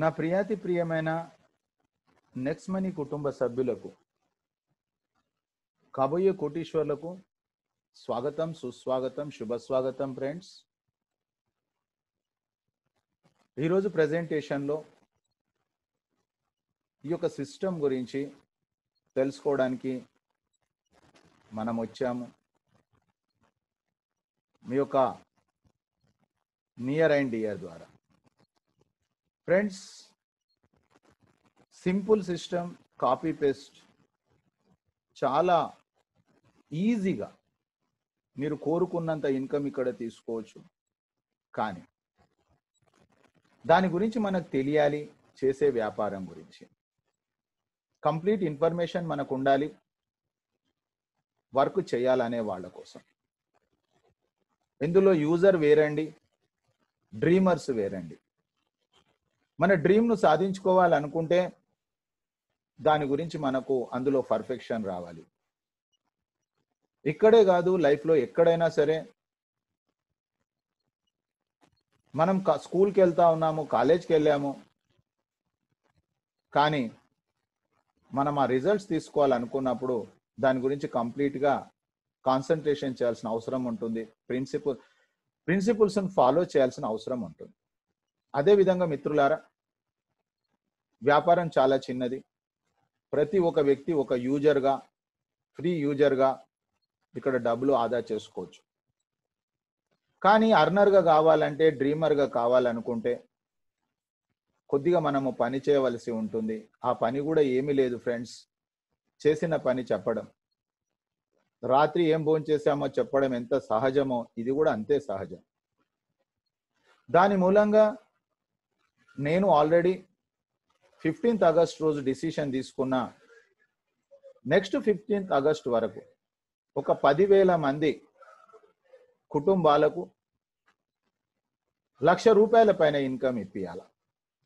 నా ప్రియాతి ప్రియమైన మనీ కుటుంబ సభ్యులకు కాబోయే కోటీశ్వర్లకు స్వాగతం సుస్వాగతం శుభ స్వాగతం ఫ్రెండ్స్ ఈరోజు ప్రజెంటేషన్లో ఈ యొక్క సిస్టమ్ గురించి తెలుసుకోవడానికి మనం వచ్చాము మీ యొక్క నియర్ అండ్ డియర్ ద్వారా friends simple system copy paste చాలా ఈజీగా మీరు కోరుకున్నంత ఇన్కమ్ ఇక్కడ తీసుకోవచ్చు కానీ దాని గురించి మనకు తెలియాలి చేసే వ్యాపారం గురించి కంప్లీట్ ఇన్ఫర్మేషన్ మనకు ఉండాలి వర్క్ చేయాలనే వాళ్ళ కోసం ఇందులో యూజర్ వేరండి డ్రీమర్స్ వేరండి మన డ్రీమ్ను సాధించుకోవాలనుకుంటే దాని గురించి మనకు అందులో పర్ఫెక్షన్ రావాలి ఇక్కడే కాదు లైఫ్లో ఎక్కడైనా సరే మనం స్కూల్కి వెళ్తా ఉన్నాము కాలేజ్కి వెళ్ళాము కానీ మనం ఆ రిజల్ట్స్ తీసుకోవాలనుకున్నప్పుడు దాని గురించి కంప్లీట్గా కాన్సన్ట్రేషన్ చేయాల్సిన అవసరం ఉంటుంది ప్రిన్సిపల్ ప్రిన్సిపల్స్ని ఫాలో చేయాల్సిన అవసరం ఉంటుంది అదేవిధంగా మిత్రులారా వ్యాపారం చాలా చిన్నది ప్రతి ఒక వ్యక్తి ఒక యూజర్గా ఫ్రీ యూజర్గా ఇక్కడ డబ్బులు ఆదా చేసుకోవచ్చు కానీ అర్నర్గా కావాలంటే డ్రీమర్గా కావాలనుకుంటే కొద్దిగా మనము పని చేయవలసి ఉంటుంది ఆ పని కూడా ఏమీ లేదు ఫ్రెండ్స్ చేసిన పని చెప్పడం రాత్రి ఏం భోజనం చెప్పడం ఎంత సహజమో ఇది కూడా అంతే సహజం దాని మూలంగా నేను ఆల్రెడీ ఫిఫ్టీన్త్ ఆగస్ట్ రోజు డిసిషన్ తీసుకున్న నెక్స్ట్ ఫిఫ్టీన్త్ ఆగస్ట్ వరకు ఒక పదివేల మంది కుటుంబాలకు లక్ష రూపాయల పైన ఇన్కమ్ ఇప్పియాల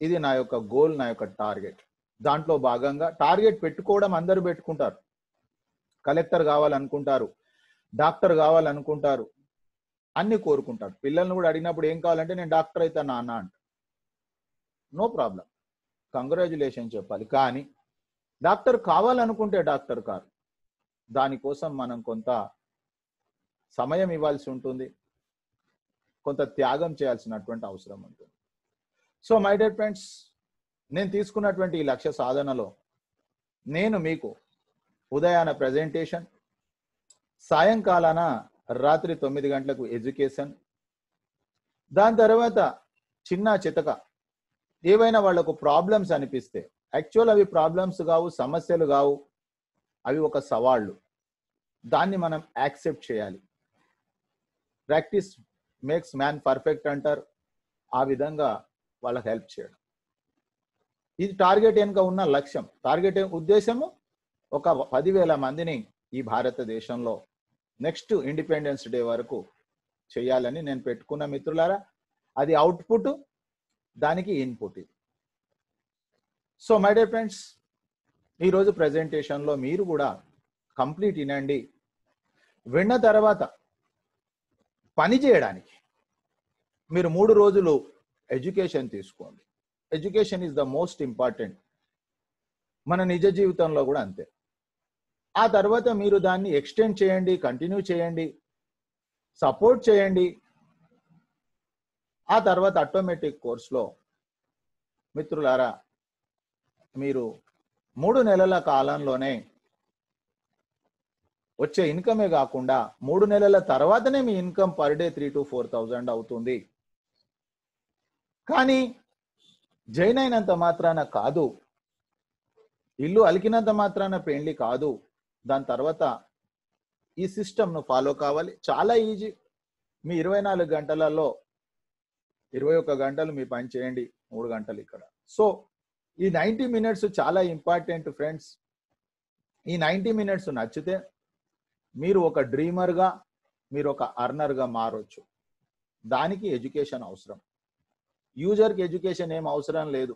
ఇది నా యొక్క గోల్ నా యొక్క టార్గెట్ దాంట్లో భాగంగా టార్గెట్ పెట్టుకోవడం అందరు పెట్టుకుంటారు కలెక్టర్ కావాలనుకుంటారు డాక్టర్ కావాలనుకుంటారు అన్ని కోరుకుంటారు పిల్లల్ని కూడా అడిగినప్పుడు ఏం కావాలంటే నేను డాక్టర్ అయితే నాన్న అంట నో ప్రాబ్లం కంగ్రాచులేషన్ చెప్పాలి కానీ డాక్టర్ కావాలనుకుంటే డాక్టర్ కారు దానికోసం మనం కొంత సమయం ఇవ్వాల్సి ఉంటుంది కొంత త్యాగం చేయాల్సినటువంటి అవసరం ఉంటుంది సో మై డియర్ ఫ్రెండ్స్ నేను తీసుకున్నటువంటి ఈ లక్ష్య సాధనలో నేను మీకు ఉదయాన ప్రజెంటేషన్ సాయంకాలాన రాత్రి తొమ్మిది గంటలకు ఎడ్యుకేషన్ దాని తర్వాత చిన్న చితక ఏవైనా వాళ్ళకు ప్రాబ్లమ్స్ అనిపిస్తే యాక్చువల్ అవి ప్రాబ్లమ్స్ కావు సమస్యలు కావు అవి ఒక సవాళ్ళు దాన్ని మనం యాక్సెప్ట్ చేయాలి ప్రాక్టీస్ మేక్స్ మ్యాన్ పర్ఫెక్ట్ అంటారు ఆ విధంగా వాళ్ళకి హెల్ప్ చేయడం ఇది టార్గెట్ వెనుక ఉన్న లక్ష్యం టార్గెట్ ఉద్దేశము ఒక పదివేల మందిని ఈ భారతదేశంలో నెక్స్ట్ ఇండిపెండెన్స్ డే వరకు చేయాలని నేను పెట్టుకున్న మిత్రులారా అది అవుట్పుట్ దానికి ఇన్పుట్ ఇది సో మై డే ఫ్రెండ్స్ ఈరోజు ప్రజెంటేషన్లో మీరు కూడా కంప్లీట్ వినండి విన్న తర్వాత పని చేయడానికి మీరు మూడు రోజులు ఎడ్యుకేషన్ తీసుకోండి education is the most important మన నిజ జీవితంలో కూడా అంతే ఆ తర్వాత మీరు దాన్ని ఎక్స్టెండ్ చేయండి కంటిన్యూ చేయండి సపోర్ట్ చేయండి ఆ తర్వాత ఆటోమేటిక్ కోర్సులో మిత్రులారా మీరు మూడు నెలల కాలంలోనే వచ్చే ఇన్కమే కాకుండా మూడు నెలల తర్వాతనే మీ income per day three to four thousand అవుతుంది కానీ జైన్ అయినంత మాత్రాన కాదు ఇల్లు అలికినంత మాత్రాన పెళ్లి కాదు దాని తర్వాత ఈ సిస్టమ్ను ఫాలో కావాలి చాలా ఈజీ మీ ఇరవై నాలుగు గంటలలో ఇరవై ఒక్క గంటలు మీ పని చేయండి మూడు గంటలు ఇక్కడ సో ఈ నైంటీ మినిట్స్ చాలా ఇంపార్టెంట్ ఫ్రెండ్స్ ఈ నైంటీ మినిట్స్ నచ్చితే మీరు ఒక డ్రీమర్గా మీరు ఒక అర్నర్గా మారొచ్చు దానికి ఎడ్యుకేషన్ అవసరం యూజర్కి ఎడ్యుకేషన్ ఏం అవసరం లేదు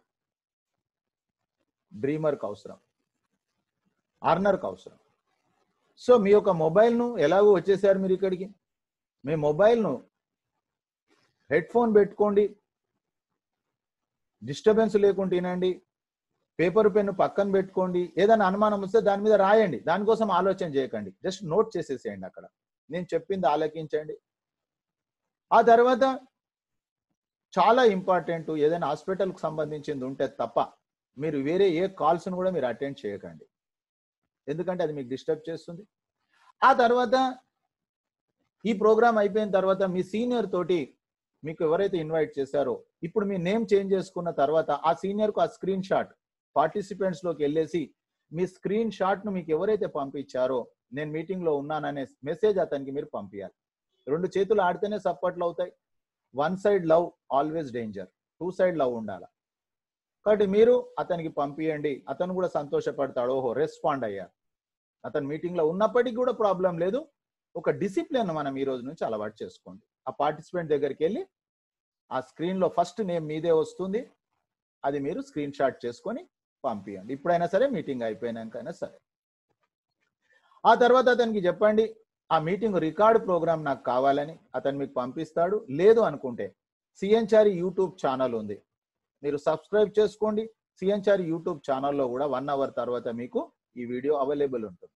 డ్రీమర్కి అవసరం అర్నర్కి అవసరం సో మీ యొక్క మొబైల్ను ఎలాగో వచ్చేసారు మీరు ఇక్కడికి మీ మొబైల్ను హెడ్ ఫోన్ పెట్టుకోండి డిస్టర్బెన్స్ లేకుండా తినండి పేపర్ పెన్ను పక్కన పెట్టుకోండి ఏదైనా అనుమానం వస్తే దాని మీద రాయండి దానికోసం ఆలోచన చేయకండి జస్ట్ నోట్ చేసేసేయండి అక్కడ నేను చెప్పింది ఆలోకించండి ఆ తర్వాత చాలా ఇంపార్టెంట్ ఏదైనా హాస్పిటల్కి సంబంధించింది ఉంటే తప్ప మీరు వేరే ఏ కాల్స్ను కూడా మీరు అటెండ్ చేయకండి ఎందుకంటే అది మీకు డిస్టర్బ్ చేస్తుంది ఆ తర్వాత ఈ ప్రోగ్రామ్ అయిపోయిన తర్వాత మీ సీనియర్ తోటి మీకు ఎవరైతే ఇన్వైట్ చేశారో ఇప్పుడు మీ నేమ్ చేంజ్ చేసుకున్న తర్వాత ఆ సీనియర్కు ఆ స్క్రీన్ షాట్ పార్టిసిపెంట్స్ లోకి వెళ్ళేసి మీ స్క్రీన్ షాట్ ను మీకు ఎవరైతే పంపించారో నేను మీటింగ్ లో ఉన్నాననే మెసేజ్ అతనికి మీరు పంపించాలి రెండు చేతులు ఆడితేనే సపోర్ట్లు అవుతాయి one side love always danger two side love ఉండాల కాబట్టి మీరు అతనికి పంపియండి అతను కూడా సంతోషపడతాడు ఓహో రెస్పాండ్ అయ్యారు అతను మీటింగ్లో ఉన్నప్పటికీ కూడా ప్రాబ్లం లేదు ఒక డిసిప్లిన్ మనం ఈ రోజు నుంచి అలవాటు చేసుకోండి ఆ పార్టిసిపెంట్ దగ్గరికి వెళ్ళి ఆ స్క్రీన్లో ఫస్ట్ నేమ్ మీదే వస్తుంది అది మీరు స్క్రీన్ షాట్ చేసుకొని పంపించండి ఇప్పుడైనా సరే మీటింగ్ అయిపోయినాకైనా సరే ఆ తర్వాత అతనికి చెప్పండి ఆ మీటింగ్ రికార్డ్ ప్రోగ్రామ్ నాకు కావాలని అతను మీకు పంపిస్తాడు లేదు అనుకుంటే సిఎన్చారి యూట్యూబ్ ఛానల్ ఉంది మీరు సబ్స్క్రైబ్ చేసుకోండి సిఎన్చారి యూట్యూబ్ ఛానల్లో కూడా వన్ అవర్ తర్వాత మీకు ఈ వీడియో అవైలబుల్ ఉంటుంది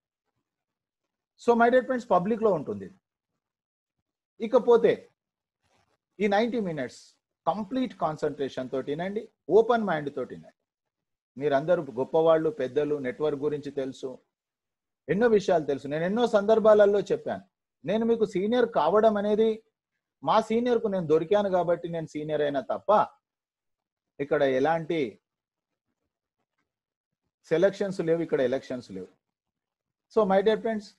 సో మై డేట్ ఫ్రెండ్స్ పబ్లిక్లో ఉంటుంది ఇకపోతే ఈ నైంటీ మినిట్స్ కంప్లీట్ కాన్సన్ట్రేషన్ తోటినండి ఓపెన్ మైండ్ తోటినండి మీరందరూ గొప్పవాళ్ళు పెద్దలు నెట్వర్క్ గురించి తెలుసు ఎన్నో విషయాలు తెలుసు నేను ఎన్నో సందర్భాలలో చెప్పాను నేను మీకు సీనియర్ కావడం అనేది మా సీనియర్కు నేను దొరికాను కాబట్టి నేను సీనియర్ అయినా తప్ప ఇక్కడ ఎలాంటి సెలక్షన్స్ లేవు ఇక్కడ ఎలక్షన్స్ లేవు so my dear friends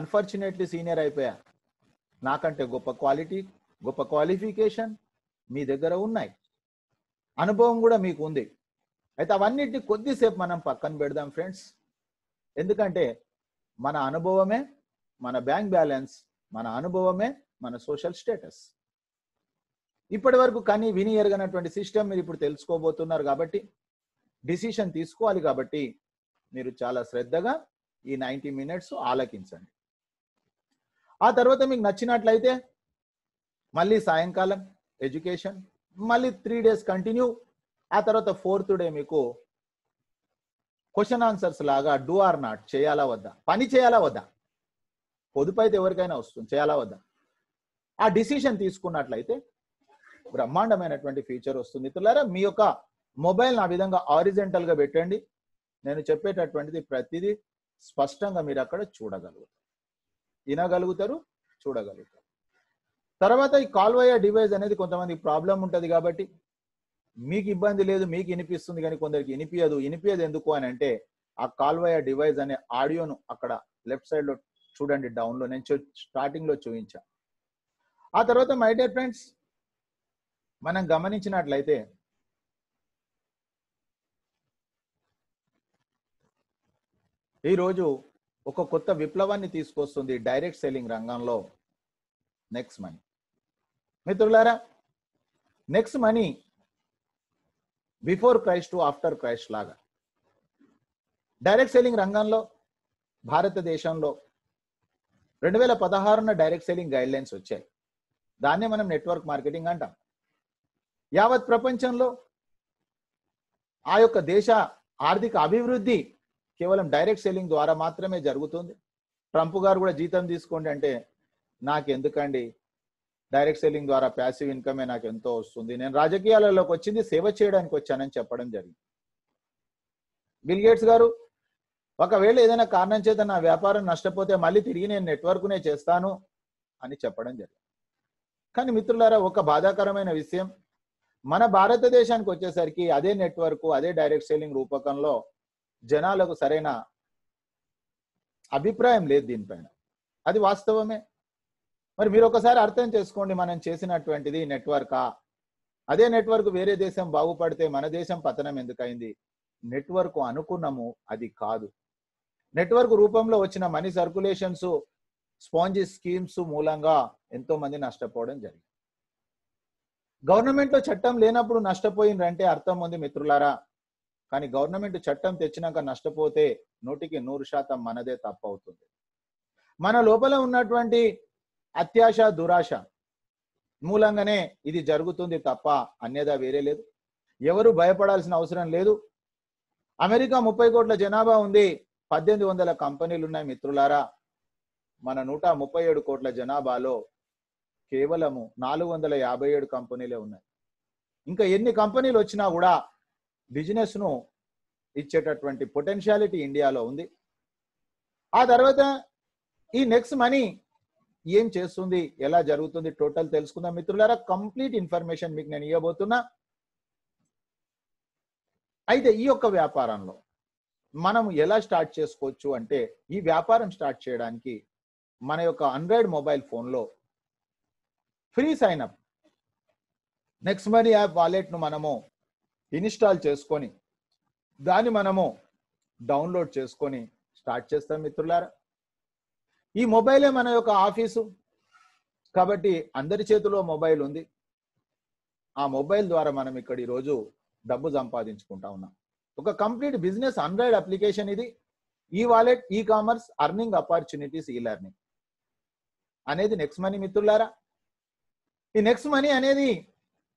unfortunately senior అయిపోయా నాకంటే గొప్ప క్వాలిటీ గొప్ప క్వాలిఫికేషన్ మీ దగ్గర ఉన్నాయి అనుభవం కూడా మీకు ఉంది అయితే అవన్నిటిని కొద్దిసేపు మనం పక్కన పెడదాం ఫ్రెండ్స్ ఎందుకంటే మన అనుభవమే మన బ్యాంక్ బ్యాలెన్స్ మన అనుభవమే మన సోషల్ స్టేటస్ ఇప్పటి వరకు కానీ విని ఎరగనటువంటి సిస్టమ్ మీరు ఇప్పుడు తెలుసుకోబోతున్నారు కాబట్టి డిసిషన్ తీసుకోవాలి కాబట్టి మీరు చాలా శ్రద్ధగా ఈ నైంటీ మినిట్స్ ఆలకించండి ఆ తర్వాత మీకు నచ్చినట్లయితే మళ్ళీ సాయంకాలం ఎడ్యుకేషన్ మళ్ళీ త్రీ డేస్ కంటిన్యూ ఆ తర్వాత ఫోర్త్ డే మీకు క్వశ్చన్ ఆన్సర్స్ లాగా డూ ఆర్ నాట్ చేయాలా వద్దా పని చేయాలా వద్దా పొదుపు అయితే ఎవరికైనా వస్తుంది చేయాలా వద్దా ఆ డిసిషన్ తీసుకున్నట్లయితే బ్రహ్మాండమైనటువంటి ఫీచర్ వస్తుంది ఇతరులారా మీ యొక్క మొబైల్ నా విధంగా ఆరిజెంటల్ గా పెట్టండి నేను చెప్పేటటువంటిది ప్రతిదీ స్పష్టంగా మీరు అక్కడ చూడగలుగుతారు వినగలుగుతారు చూడగలుగుతారు తర్వాత ఈ కాల్వయ డివైస్ అనేది కొంతమంది ప్రాబ్లం ఉంటుంది కాబట్టి మీకు ఇబ్బంది లేదు మీకు వినిపిస్తుంది కానీ కొందరికి వినిపించదు వినిపించదు ఎందుకు అని అంటే ఆ కాల్వయ డివైస్ అనే ఆడియోను అక్కడ లెఫ్ట్ సైడ్లో చూడండి డౌన్లో నేను స్టార్టింగ్లో చూపించా ఆ తర్వాత మై డియర్ ఫ్రెండ్స్ మనం గమనించినట్లయితే ఈరోజు ఒక కొత్త విప్లవాన్ని తీసుకొస్తుంది డైరెక్ట్ సెల్లింగ్ రంగంలో నెక్స్ట్ మనీ మిత్రులారా Next Money before Christ after Christ లాగా డైరెక్ట్ సెల్లింగ్ రంగంలో భారతదేశంలో రెండు వేల పదహారున డైరెక్ట్ సెల్లింగ్ గైడ్ లైన్స్ వచ్చాయి దాన్నే మనం నెట్వర్క్ మార్కెటింగ్ అంటాం యావత్ ప్రపంచంలో ఆ యొక్క దేశ ఆర్థిక అభివృద్ధి కేవలం డైరెక్ట్ సెల్లింగ్ ద్వారా మాత్రమే జరుగుతుంది ట్రంప్ గారు కూడా జీతం తీసుకోండి అంటే నాకు ఎందుకండి డైరెక్ట్ సెల్లింగ్ ద్వారా ప్యాసివ్ ఇన్కమే నాకు ఎంతో వస్తుంది నేను రాజకీయాలలోకి వచ్చింది సేవ చేయడానికి వచ్చానని చెప్పడం జరిగింది బిల్ గేట్స్ గారు ఒకవేళ ఏదైనా కారణం చేత నా వ్యాపారం నష్టపోతే మళ్ళీ తిరిగి నేను నెట్వర్క్నే చేస్తాను అని చెప్పడం జరిగింది కానీ మిత్రులారా ఒక బాధాకరమైన విషయం మన భారతదేశానికి వచ్చేసరికి అదే నెట్వర్క్ అదే డైరెక్ట్ సెల్లింగ్ రూపకంలో జనాలకు సరైన అభిప్రాయం లేదు దీనిపైన అది వాస్తవమే మరి మీరు ఒకసారి అర్థం చేసుకోండి మనం చేసినటువంటిది నెట్వర్కా అదే నెట్వర్క్ వేరే దేశం బాగుపడితే మన దేశం పతనం ఎందుకైంది నెట్వర్క్ అనుకున్నాము అది కాదు నెట్వర్క్ రూపంలో వచ్చిన మనీ సర్కులేషన్స్ స్పాంజి స్కీమ్స్ మూలంగా ఎంతో మంది నష్టపోవడం జరిగింది గవర్నమెంట్లో చట్టం లేనప్పుడు నష్టపోయిందంటే అర్థం ఉంది మిత్రులారా కానీ గవర్నమెంట్ చట్టం తెచ్చినాక నష్టపోతే నూటికి నూరు శాతం మనదే తప్పవుతుంది మన లోపల ఉన్నటువంటి అత్యాశ దురాశ మూలంగానే ఇది జరుగుతుంది తప్ప అన్యదా వేరే లేదు ఎవరు భయపడాల్సిన అవసరం లేదు అమెరికా ముప్పై కోట్ల జనాభా ఉంది పద్దెనిమిది వందల కంపెనీలు ఉన్నాయి మిత్రులారా మన నూట ముప్పై ఏడు కోట్ల జనాభాలో కేవలము నాలుగు వందల యాభై ఏడు కంపెనీలే ఉన్నాయి ఇంకా ఎన్ని కంపెనీలు వచ్చినా కూడా బిజినెస్ను ఇచ్చేటటువంటి పొటెన్షియాలిటీ ఇండియాలో ఉంది ఆ తర్వాత ఈ నెక్స్ట్ మనీ ఏం చేస్తుంది ఎలా జరుగుతుంది టోటల్ తెలుసుకుందాం మిత్రులారా కంప్లీట్ ఇన్ఫర్మేషన్ మీకు నేను ఇవ్వబోతున్నా అయితే ఈ యొక్క వ్యాపారంలో మనం ఎలా స్టార్ట్ చేసుకోవచ్చు అంటే ఈ వ్యాపారం స్టార్ట్ చేయడానికి మన యొక్క ఆండ్రాయిడ్ మొబైల్ ఫోన్లో free sign up Next Money app వాలెట్ను మనము ఇన్స్టాల్ చేసుకొని దాన్ని మనము డౌన్లోడ్ చేసుకొని స్టార్ట్ చేస్తాం మిత్రులారా ఈ మొబైలే మన యొక్క ఆఫీసు కాబట్టి అందరి చేతిలో మొబైల్ ఉంది ఆ మొబైల్ ద్వారా మనం ఇక్కడ ఈరోజు డబ్బు సంపాదించుకుంటా ఉన్నాం ఒక కంప్లీట్ బిజినెస్ ఆండ్రాయిడ్ అప్లికేషన్ ఇది e wallet e commerce earning opportunities e learning అనేది నెక్స్ట్ మనీ మిత్రులారా ఈ నెక్స్ట్ మనీ అనేది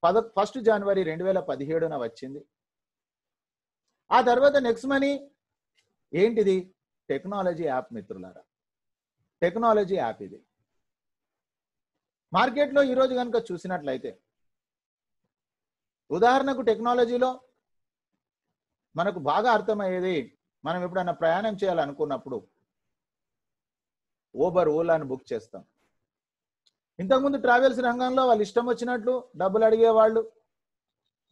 పద ఫస్ట్ జనవరి రెండు వేల పదిహేడున వచ్చింది ఆ తర్వాత నెక్స్ట్ మనీ ఏంటిది టెక్నాలజీ యాప్ మిత్రులారా టెక్నాలజీ యాప్ ఇది మార్కెట్లో ఈరోజు కనుక చూసినట్లయితే ఉదాహరణకు టెక్నాలజీలో మనకు బాగా అర్థమయ్యేది మనం ఎప్పుడైనా ప్రయాణం చేయాలనుకున్నప్పుడు ఓబర్ ఓలాను బుక్ చేస్తాం ఇంతకుముందు ట్రావెల్స్ రంగంలో వాళ్ళు ఇష్టం వచ్చినట్లు డబ్బులు అడిగేవాళ్ళు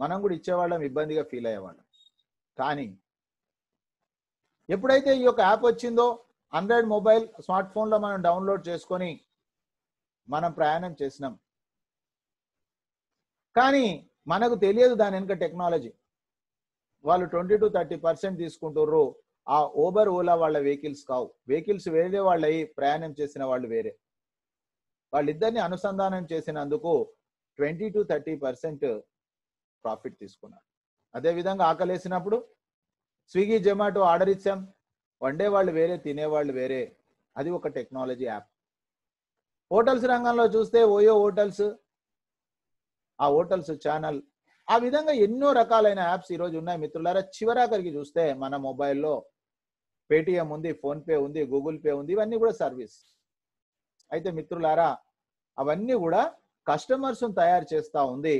మనం కూడా ఇచ్చేవాళ్ళం ఇబ్బందిగా ఫీల్ అయ్యేవాళ్ళం కానీ ఎప్పుడైతే ఈ యొక్క యాప్ వచ్చిందో ఆండ్రాయిడ్ మొబైల్ స్మార్ట్ ఫోన్లో మనం డౌన్లోడ్ చేసుకొని మనం ప్రయాణం చేసినాం కానీ మనకు తెలియదు దాని వెనుక టెక్నాలజీ వాళ్ళు ట్వంటీ టు థర్టీ పర్సెంట్ తీసుకుంటుర్రు ఆ ఓబర్ ఓలా వాళ్ళ వెహికల్స్ కావు వెహికల్స్ వేరే వాళ్ళయి ప్రయాణం చేసిన వాళ్ళు వేరే వాళ్ళిద్దరిని అనుసంధానం చేసినందుకు twenty two thirty percent profit తీసుకున్నారు అదేవిధంగా ఆకలేసినప్పుడు స్విగ్గీ జొమాటో ఆర్డర్ ఇచ్చాం వండే వాళ్ళు వేరే తినేవాళ్ళు వేరే అది ఒక టెక్నాలజీ యాప్ హోటల్స్ రంగంలో చూస్తే ఓయో హోటల్స్ ఆ హోటల్స్ ఛానల్ ఆ విధంగా ఎన్నో రకాలైన యాప్స్ ఈరోజు ఉన్నాయి మిత్రులారా చివరాఖరికి చూస్తే మన మొబైల్లో పేటిఎం ఉంది ఫోన్పే ఉంది గూగుల్ పే ఉంది ఇవన్నీ కూడా సర్వీస్ అయితే మిత్రులారా అవన్నీ కూడా కస్టమర్స్ తయారు చేస్తూ ఉంది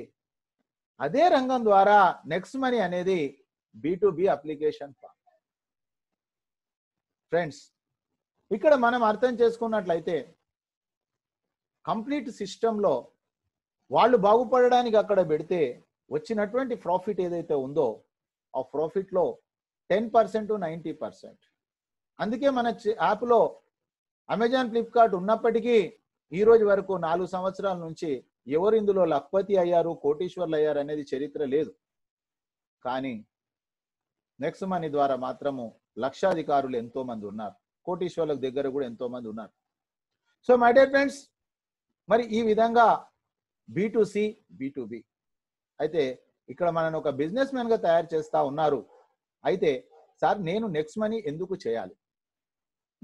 అదే రంగం ద్వారా నెక్స్ట్ మనీ అనేది బి అప్లికేషన్ ఫామ్ ఫ్రెండ్స్ ఇక్కడ మనం అర్థం చేసుకున్నట్లయితే కంప్లీట్ సిస్టంలో వాళ్ళు బాగుపడడానికి అక్కడ పెడితే వచ్చినటువంటి ప్రాఫిట్ ఏదైతే ఉందో ఆ ప్రాఫిట్లో టెన్ పర్సెంట్ నైంటీ పర్సెంట్ అందుకే మన యాప్లో అమెజాన్ ఫ్లిప్కార్ట్ ఉన్నప్పటికీ ఈ రోజు వరకు నాలుగు సంవత్సరాల నుంచి ఎవరు ఇందులో లక్పతి అయ్యారు కోటీశ్వర్లు అయ్యారు అనేది చరిత్ర లేదు కానీ నెక్స్ట్ మనీ ద్వారా మాత్రము లక్షాధికారులు ఎంతో మంది ఉన్నారు కోటీశ్వర్లకు దగ్గర కూడా ఎంతో మంది ఉన్నారు సో మై డియర్ ఫ్రెండ్స్ మరి ఈ విధంగా బి సి బి అయితే ఇక్కడ మనను ఒక బిజినెస్ గా తయారు చేస్తా ఉన్నారు అయితే సార్ నేను నెక్స్ట్ మనీ ఎందుకు చేయాలి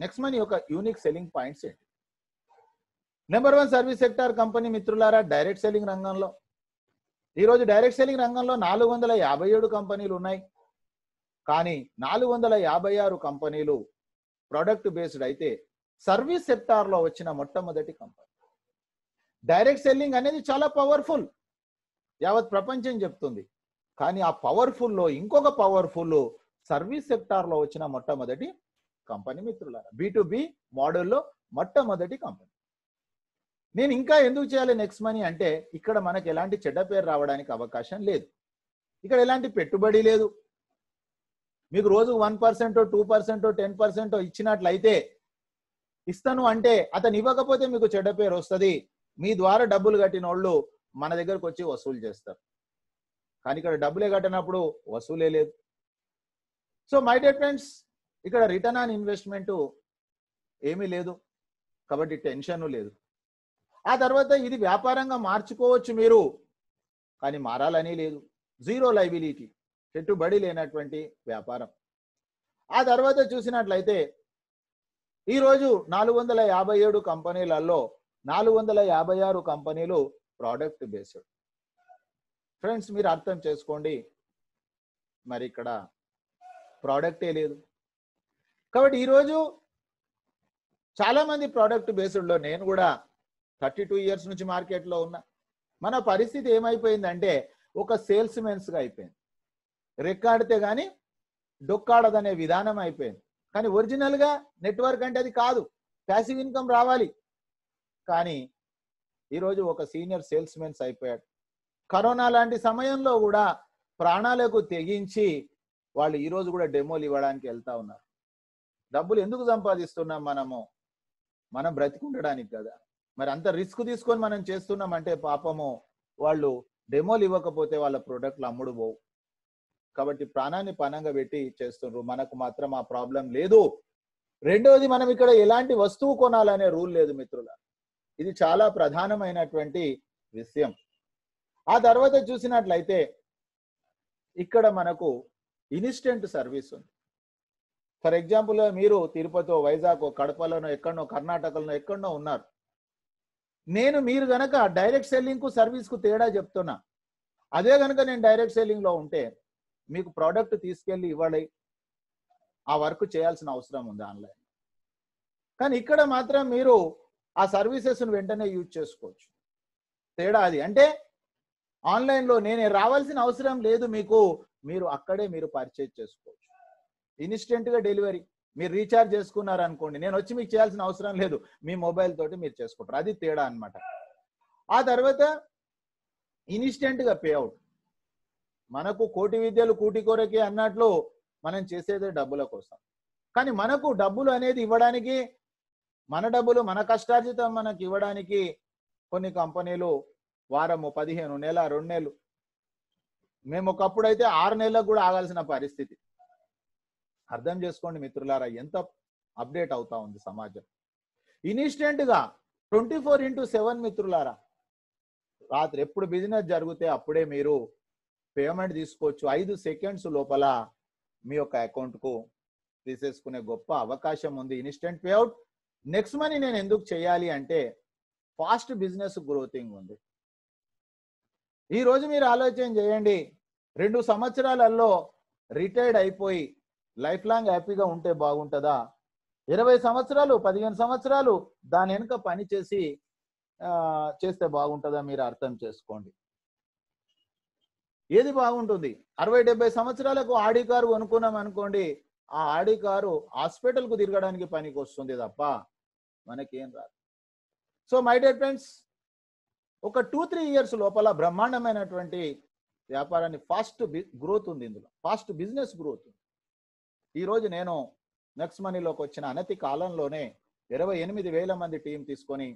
నెక్స్ట్ మన యొక్క యూనిక్ సెల్లింగ్ పాయింట్స్ ఏంటి number one service sector company మిత్రులారా డైరెక్ట్ సెల్లింగ్ రంగంలో ఈరోజు డైరెక్ట్ సెల్లింగ్ రంగంలో నాలుగు వందల యాభై ఏడు కంపెనీలు ఉన్నాయి కానీ నాలుగు వందల యాభై ఆరు కంపెనీలు ప్రొడక్ట్ బేస్డ్ అయితే సర్వీస్ సెక్టార్లో వచ్చిన మొట్టమొదటి కంపెనీ డైరెక్ట్ సెల్లింగ్ అనేది చాలా పవర్ఫుల్ యావత్ ప్రపంచం చెప్తుంది కానీ ఆ పవర్ఫుల్లో ఇంకొక పవర్ఫుల్ సర్వీస్ సెక్టార్లో వచ్చిన మొట్టమొదటి కంపెనీ మిత్రులారా బి మోడల్లో మొట్టమొదటి కంపెనీ నేను ఇంకా ఎందుకు చేయాలి నెక్స్ట్ మనీ అంటే ఇక్కడ మనకు ఎలాంటి చెడ్డ పేరు రావడానికి అవకాశం లేదు ఇక్కడ ఎలాంటి పెట్టుబడి లేదు మీకు రోజు వన్ పర్సెంటో టూ పర్సెంటో టెన్ పర్సెంటో ఇచ్చినట్లయితే ఇస్తాను అంటే అతను ఇవ్వకపోతే మీకు చెడ్డ పేరు వస్తుంది మీ ద్వారా డబ్బులు కట్టిన వాళ్ళు మన దగ్గరకు వచ్చి వసూలు చేస్తారు కానీ ఇక్కడ డబ్బులే కట్టినప్పుడు వసూలే లేదు సో మై డే ఫ్రెండ్స్ ఇక్కడ రిటర్న్ ఆన్ ఇన్వెస్ట్మెంట్ ఏమీ లేదు కాబట్టి టెన్షన్ లేదు ఆ తర్వాత ఇది వ్యాపారంగా మార్చుకోవచ్చు మీరు కానీ మారాలని లేదు జీరో లైబిలిటీ పెట్టుబడి లేనటువంటి వ్యాపారం ఆ తర్వాత చూసినట్లయితే ఈరోజు నాలుగు వందల యాభై ఏడు కంపెనీలలో నాలుగు వందల యాభై ఆరు కంపెనీలు ప్రోడక్ట్ బేస్డ్ ఫ్రెండ్స్ మీరు అర్థం చేసుకోండి మరి ఇక్కడ ప్రోడక్టే లేదు కాబట్టి ఈరోజు చాలామంది ప్రోడక్ట్ బేస్డ్లో నేను కూడా థర్టీ టూ ఇయర్స్ నుంచి మార్కెట్లో ఉన్నా మన పరిస్థితి ఏమైపోయిందంటే ఒక సేల్స్ మెన్స్గా అయిపోయింది రెక్కాడితే కానీ డొక్కాడదనే విధానం అయిపోయింది కానీ ఒరిజినల్గా నెట్వర్క్ అంటే అది కాదు ప్యాసివ్ ఇన్కమ్ రావాలి కానీ ఈరోజు ఒక సీనియర్ సేల్స్ మెన్స్ అయిపోయాడు కరోనా లాంటి సమయంలో కూడా ప్రాణాలకు తెగించి వాళ్ళు ఈరోజు కూడా డెమోలు ఇవ్వడానికి వెళ్తా ఉన్నారు డబ్బులు ఎందుకు సంపాదిస్తున్నాం మనము మనం బ్రతికుండడానికి కదా మరి అంత రిస్క్ తీసుకొని మనం చేస్తున్నాం అంటే పాపము వాళ్ళు డెమోలు ఇవ్వకపోతే వాళ్ళ ప్రోడక్ట్లు అమ్ముడు పోవు కాబట్టి ప్రాణాన్ని పనంగా పెట్టి చేస్తున్నారు మనకు మాత్రం ఆ ప్రాబ్లం లేదు రెండవది మనం ఇక్కడ ఎలాంటి వస్తువు కొనాలనే రూల్ లేదు మిత్రుల ఇది చాలా ప్రధానమైనటువంటి విషయం ఆ తర్వాత చూసినట్లయితే ఇక్కడ మనకు ఇన్స్టెంట్ సర్వీస్ ఉంది ఫర్ ఎగ్జాంపుల్ మీరు తిరుపతి వైజాగ్ కడపలోనో ఎక్కడనో కర్ణాటకలోనో ఎక్కడనో ఉన్నారు నేను మీరు గనక డైరెక్ట్ సెల్లింగ్ కు సర్వీస్ కు తేడా చెప్తున్నా అదే గనక నేను డైరెక్ట్ సెల్లింగ్ లో ఉంటే మీకు ప్రోడక్ట్ తీసుకెళ్ళి ఇవ్వాలి ఆ వర్క్ చేయాల్సిన అవసరం ఉంది ఆన్లైన్ కానీ ఇక్కడ మాత్రం మీరు ఆ సర్వీసెస్ను వెంటనే యూజ్ చేసుకోవచ్చు తేడా అది అంటే ఆన్లైన్లో నేనే రావాల్సిన అవసరం లేదు మీకు మీరు అక్కడే మీరు పర్చేజ్ చేసుకోవచ్చు ఇన్స్టెంట్గా డెలివరీ మీరు రీఛార్జ్ చేసుకున్నారు అనుకోండి నేను వచ్చి మీకు చేయాల్సిన అవసరం లేదు మీ మొబైల్ తోటి మీరు చేసుకుంటారు అది తేడా అనమాట ఆ తర్వాత ఇన్స్టెంట్గా అవుట్ మనకు కోటి విద్యలు కూటి కొరకే అన్నట్లు మనం చేసేది డబ్బుల కోసం కానీ మనకు డబ్బులు అనేది ఇవ్వడానికి మన డబ్బులు మన కష్టార్జితం మనకి ఇవ్వడానికి కొన్ని కంపెనీలు వారము పదిహేను నెల రెండు నెలలు మేము ఒకప్పుడు అయితే ఆరు నెలలకు కూడా ఆగాల్సిన పరిస్థితి అర్థం చేసుకోండి మిత్రులారా ఎంత అప్డేట్ అవుతా ఉంది సమాజం ఇన్స్టెంట్ గా ట్వంటీ ఫోర్ ఇంటూ సెవెన్ మిత్రులారా రాత్రి ఎప్పుడు బిజినెస్ జరిగితే అప్పుడే మీరు పేమెంట్ తీసుకోవచ్చు ఐదు సెకండ్స్ లోపల మీ యొక్క అకౌంట్కు తీసేసుకునే గొప్ప అవకాశం ఉంది ఇన్స్టెంట్ పేఅవుట్ నెక్స్ట్ మనీ నేను ఎందుకు చేయాలి అంటే ఫాస్ట్ బిజినెస్ గ్రోతింగ్ ఉంది ఈరోజు మీరు ఆలోచన చేయండి రెండు సంవత్సరాలలో రిటైర్డ్ అయిపోయి లైఫ్ లాంగ్ హ్యాపీగా ఉంటే బాగుంటుందా ఇరవై సంవత్సరాలు పదిహేను సంవత్సరాలు దాని వెనుక పని చేసి చేస్తే బాగుంటుందా మీరు అర్థం చేసుకోండి ఏది బాగుంటుంది అరవై డెబ్బై సంవత్సరాలకు ఆడి కారు కొనుక్కున్నాం అనుకోండి ఆ ఆడి కారు హాస్పిటల్కు తిరగడానికి పనికి వస్తుంది తప్ప మనకేం రాదు సో మై డియర్ ఫ్రెండ్స్ ఒక టూ త్రీ ఇయర్స్ లోపల బ్రహ్మాండమైనటువంటి వ్యాపారాన్ని ఫాస్ట్ గ్రోత్ ఉంది ఇందులో ఫాస్ట్ బిజినెస్ గ్రోత్ ఉంది ఈరోజు నేను నెక్స్ట్ మనీలోకి వచ్చిన అనతి కాలంలోనే ఇరవై ఎనిమిది వేల మంది టీం తీసుకొని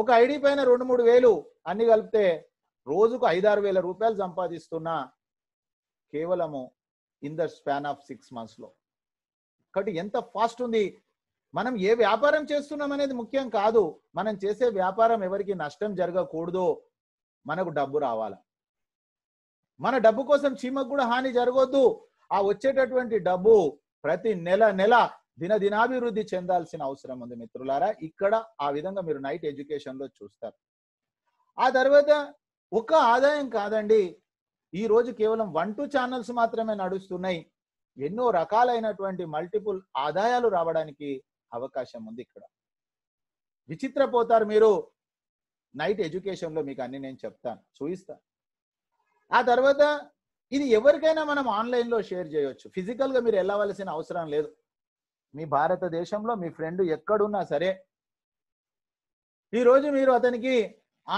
ఒక ఐడి పైన రెండు మూడు వేలు అన్ని కలిపితే రోజుకు ఐదారు వేల రూపాయలు సంపాదిస్తున్న కేవలము in the span of six మంత్స్లో కాబట్టి ఎంత ఫాస్ట్ ఉంది మనం ఏ వ్యాపారం చేస్తున్నాం అనేది ముఖ్యం కాదు మనం చేసే వ్యాపారం ఎవరికి నష్టం జరగకూడదు మనకు డబ్బు రావాలి మన డబ్బు కోసం చీమకు కూడా హాని జరగొద్దు ఆ వచ్చేటటువంటి డబ్బు ప్రతి నెల నెల దినదినాభివృద్ధి చెందాల్సిన అవసరం ఉంది మిత్రులారా ఇక్కడ ఆ విధంగా మీరు నైట్ ఎడ్యుకేషన్లో చూస్తారు ఆ తర్వాత ఒక్క ఆదాయం కాదండి ఈ రోజు కేవలం వన్ టూ ఛానల్స్ మాత్రమే నడుస్తున్నాయి ఎన్నో రకాలైనటువంటి మల్టిపుల్ ఆదాయాలు రావడానికి అవకాశం ఉంది ఇక్కడ విచిత్ర పోతారు మీరు నైట్ ఎడ్యుకేషన్లో మీకు అన్ని నేను చెప్తాను చూపిస్తాను ఆ తర్వాత ఇది ఎవరికైనా మనం ఆన్లైన్లో షేర్ చేయొచ్చు ఫిజికల్గా మీరు వెళ్ళవలసిన అవసరం లేదు మీ భారతదేశంలో మీ ఫ్రెండ్ ఎక్కడున్నా సరే ఈరోజు మీరు అతనికి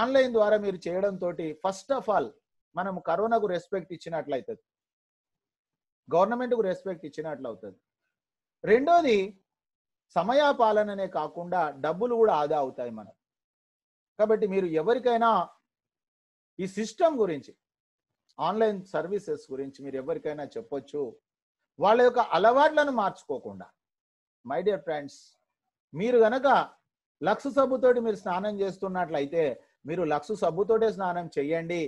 ఆన్లైన్ ద్వారా మీరు చేయడం తోటి ఫస్ట్ ఆఫ్ ఆల్ మనం కరోనాకు రెస్పెక్ట్ ఇచ్చినట్లయితుంది గవర్నమెంట్కు రెస్పెక్ట్ ఇచ్చినట్లు అవుతుంది రెండోది సమయపాలననే కాకుండా డబ్బులు కూడా ఆదా అవుతాయి మనం కాబట్టి మీరు ఎవరికైనా ఈ సిస్టమ్ గురించి ఆన్లైన్ సర్వీసెస్ గురించి మీరు ఎవరికైనా చెప్పొచ్చు వాళ్ళ యొక్క అలవాట్లను మార్చుకోకుండా మై డియర్ ఫ్రెండ్స్ మీరు గనక లక్స్ సబ్బుతోటి మీరు స్నానం చేస్తున్నట్లయితే మీరు లక్సు సబ్బుతోటే స్నానం చేయండి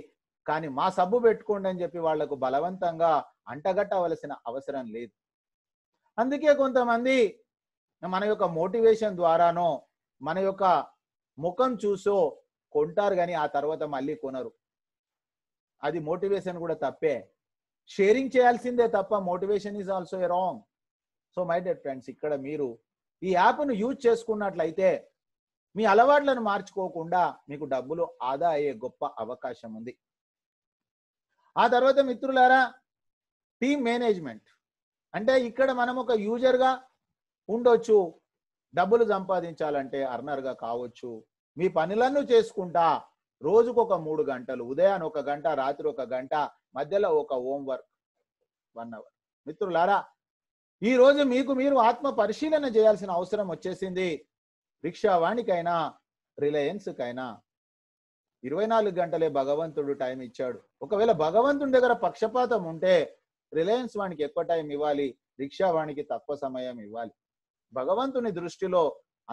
కానీ మా సబ్బు పెట్టుకోండి అని చెప్పి వాళ్లకు బలవంతంగా అంటగట్టవలసిన అవసరం లేదు అందుకే కొంతమంది మన యొక్క మోటివేషన్ ద్వారానో మన యొక్క ముఖం చూసో కొంటారు కానీ ఆ తర్వాత మళ్ళీ కొనరు అది మోటివేషన్ కూడా తప్పే షేరింగ్ చేయాల్సిందే తప్ప motivation is also a wrong so my dear friends ఇక్కడ మీరు ఈ యాప్ను యూజ్ చేసుకున్నట్లయితే మీ అలవాట్లను మార్చుకోకుండా మీకు డబ్బులు ఆదా అయ్యే గొప్ప అవకాశం ఉంది ఆ తర్వాత మిత్రులారా టీమ్ మేనేజ్మెంట్ అంటే ఇక్కడ మనం ఒక యూజర్గా ఉండొచ్చు డబ్బులు సంపాదించాలంటే అర్నర్గా కావచ్చు మీ పనులన్నీ చేసుకుంటా రోజుకు ఒక మూడు గంటలు ఉదయాన్ ఒక గంట రాత్రి ఒక గంట మధ్యలో ఒక హోంవర్క్ వన్ అవర్ మిత్రులారా ఈ రోజు మీకు మీరు ఆత్మ పరిశీలన చేయాల్సిన అవసరం వచ్చేసింది రిక్షావాణికైనా రిలయన్స్కైనా ఇరవై నాలుగు గంటలే భగవంతుడు టైం ఇచ్చాడు ఒకవేళ భగవంతుడి దగ్గర పక్షపాతం ఉంటే రిలయన్స్ వానికి ఎక్కువ టైం ఇవ్వాలి రిక్షా తక్కువ సమయం ఇవ్వాలి భగవంతుని దృష్టిలో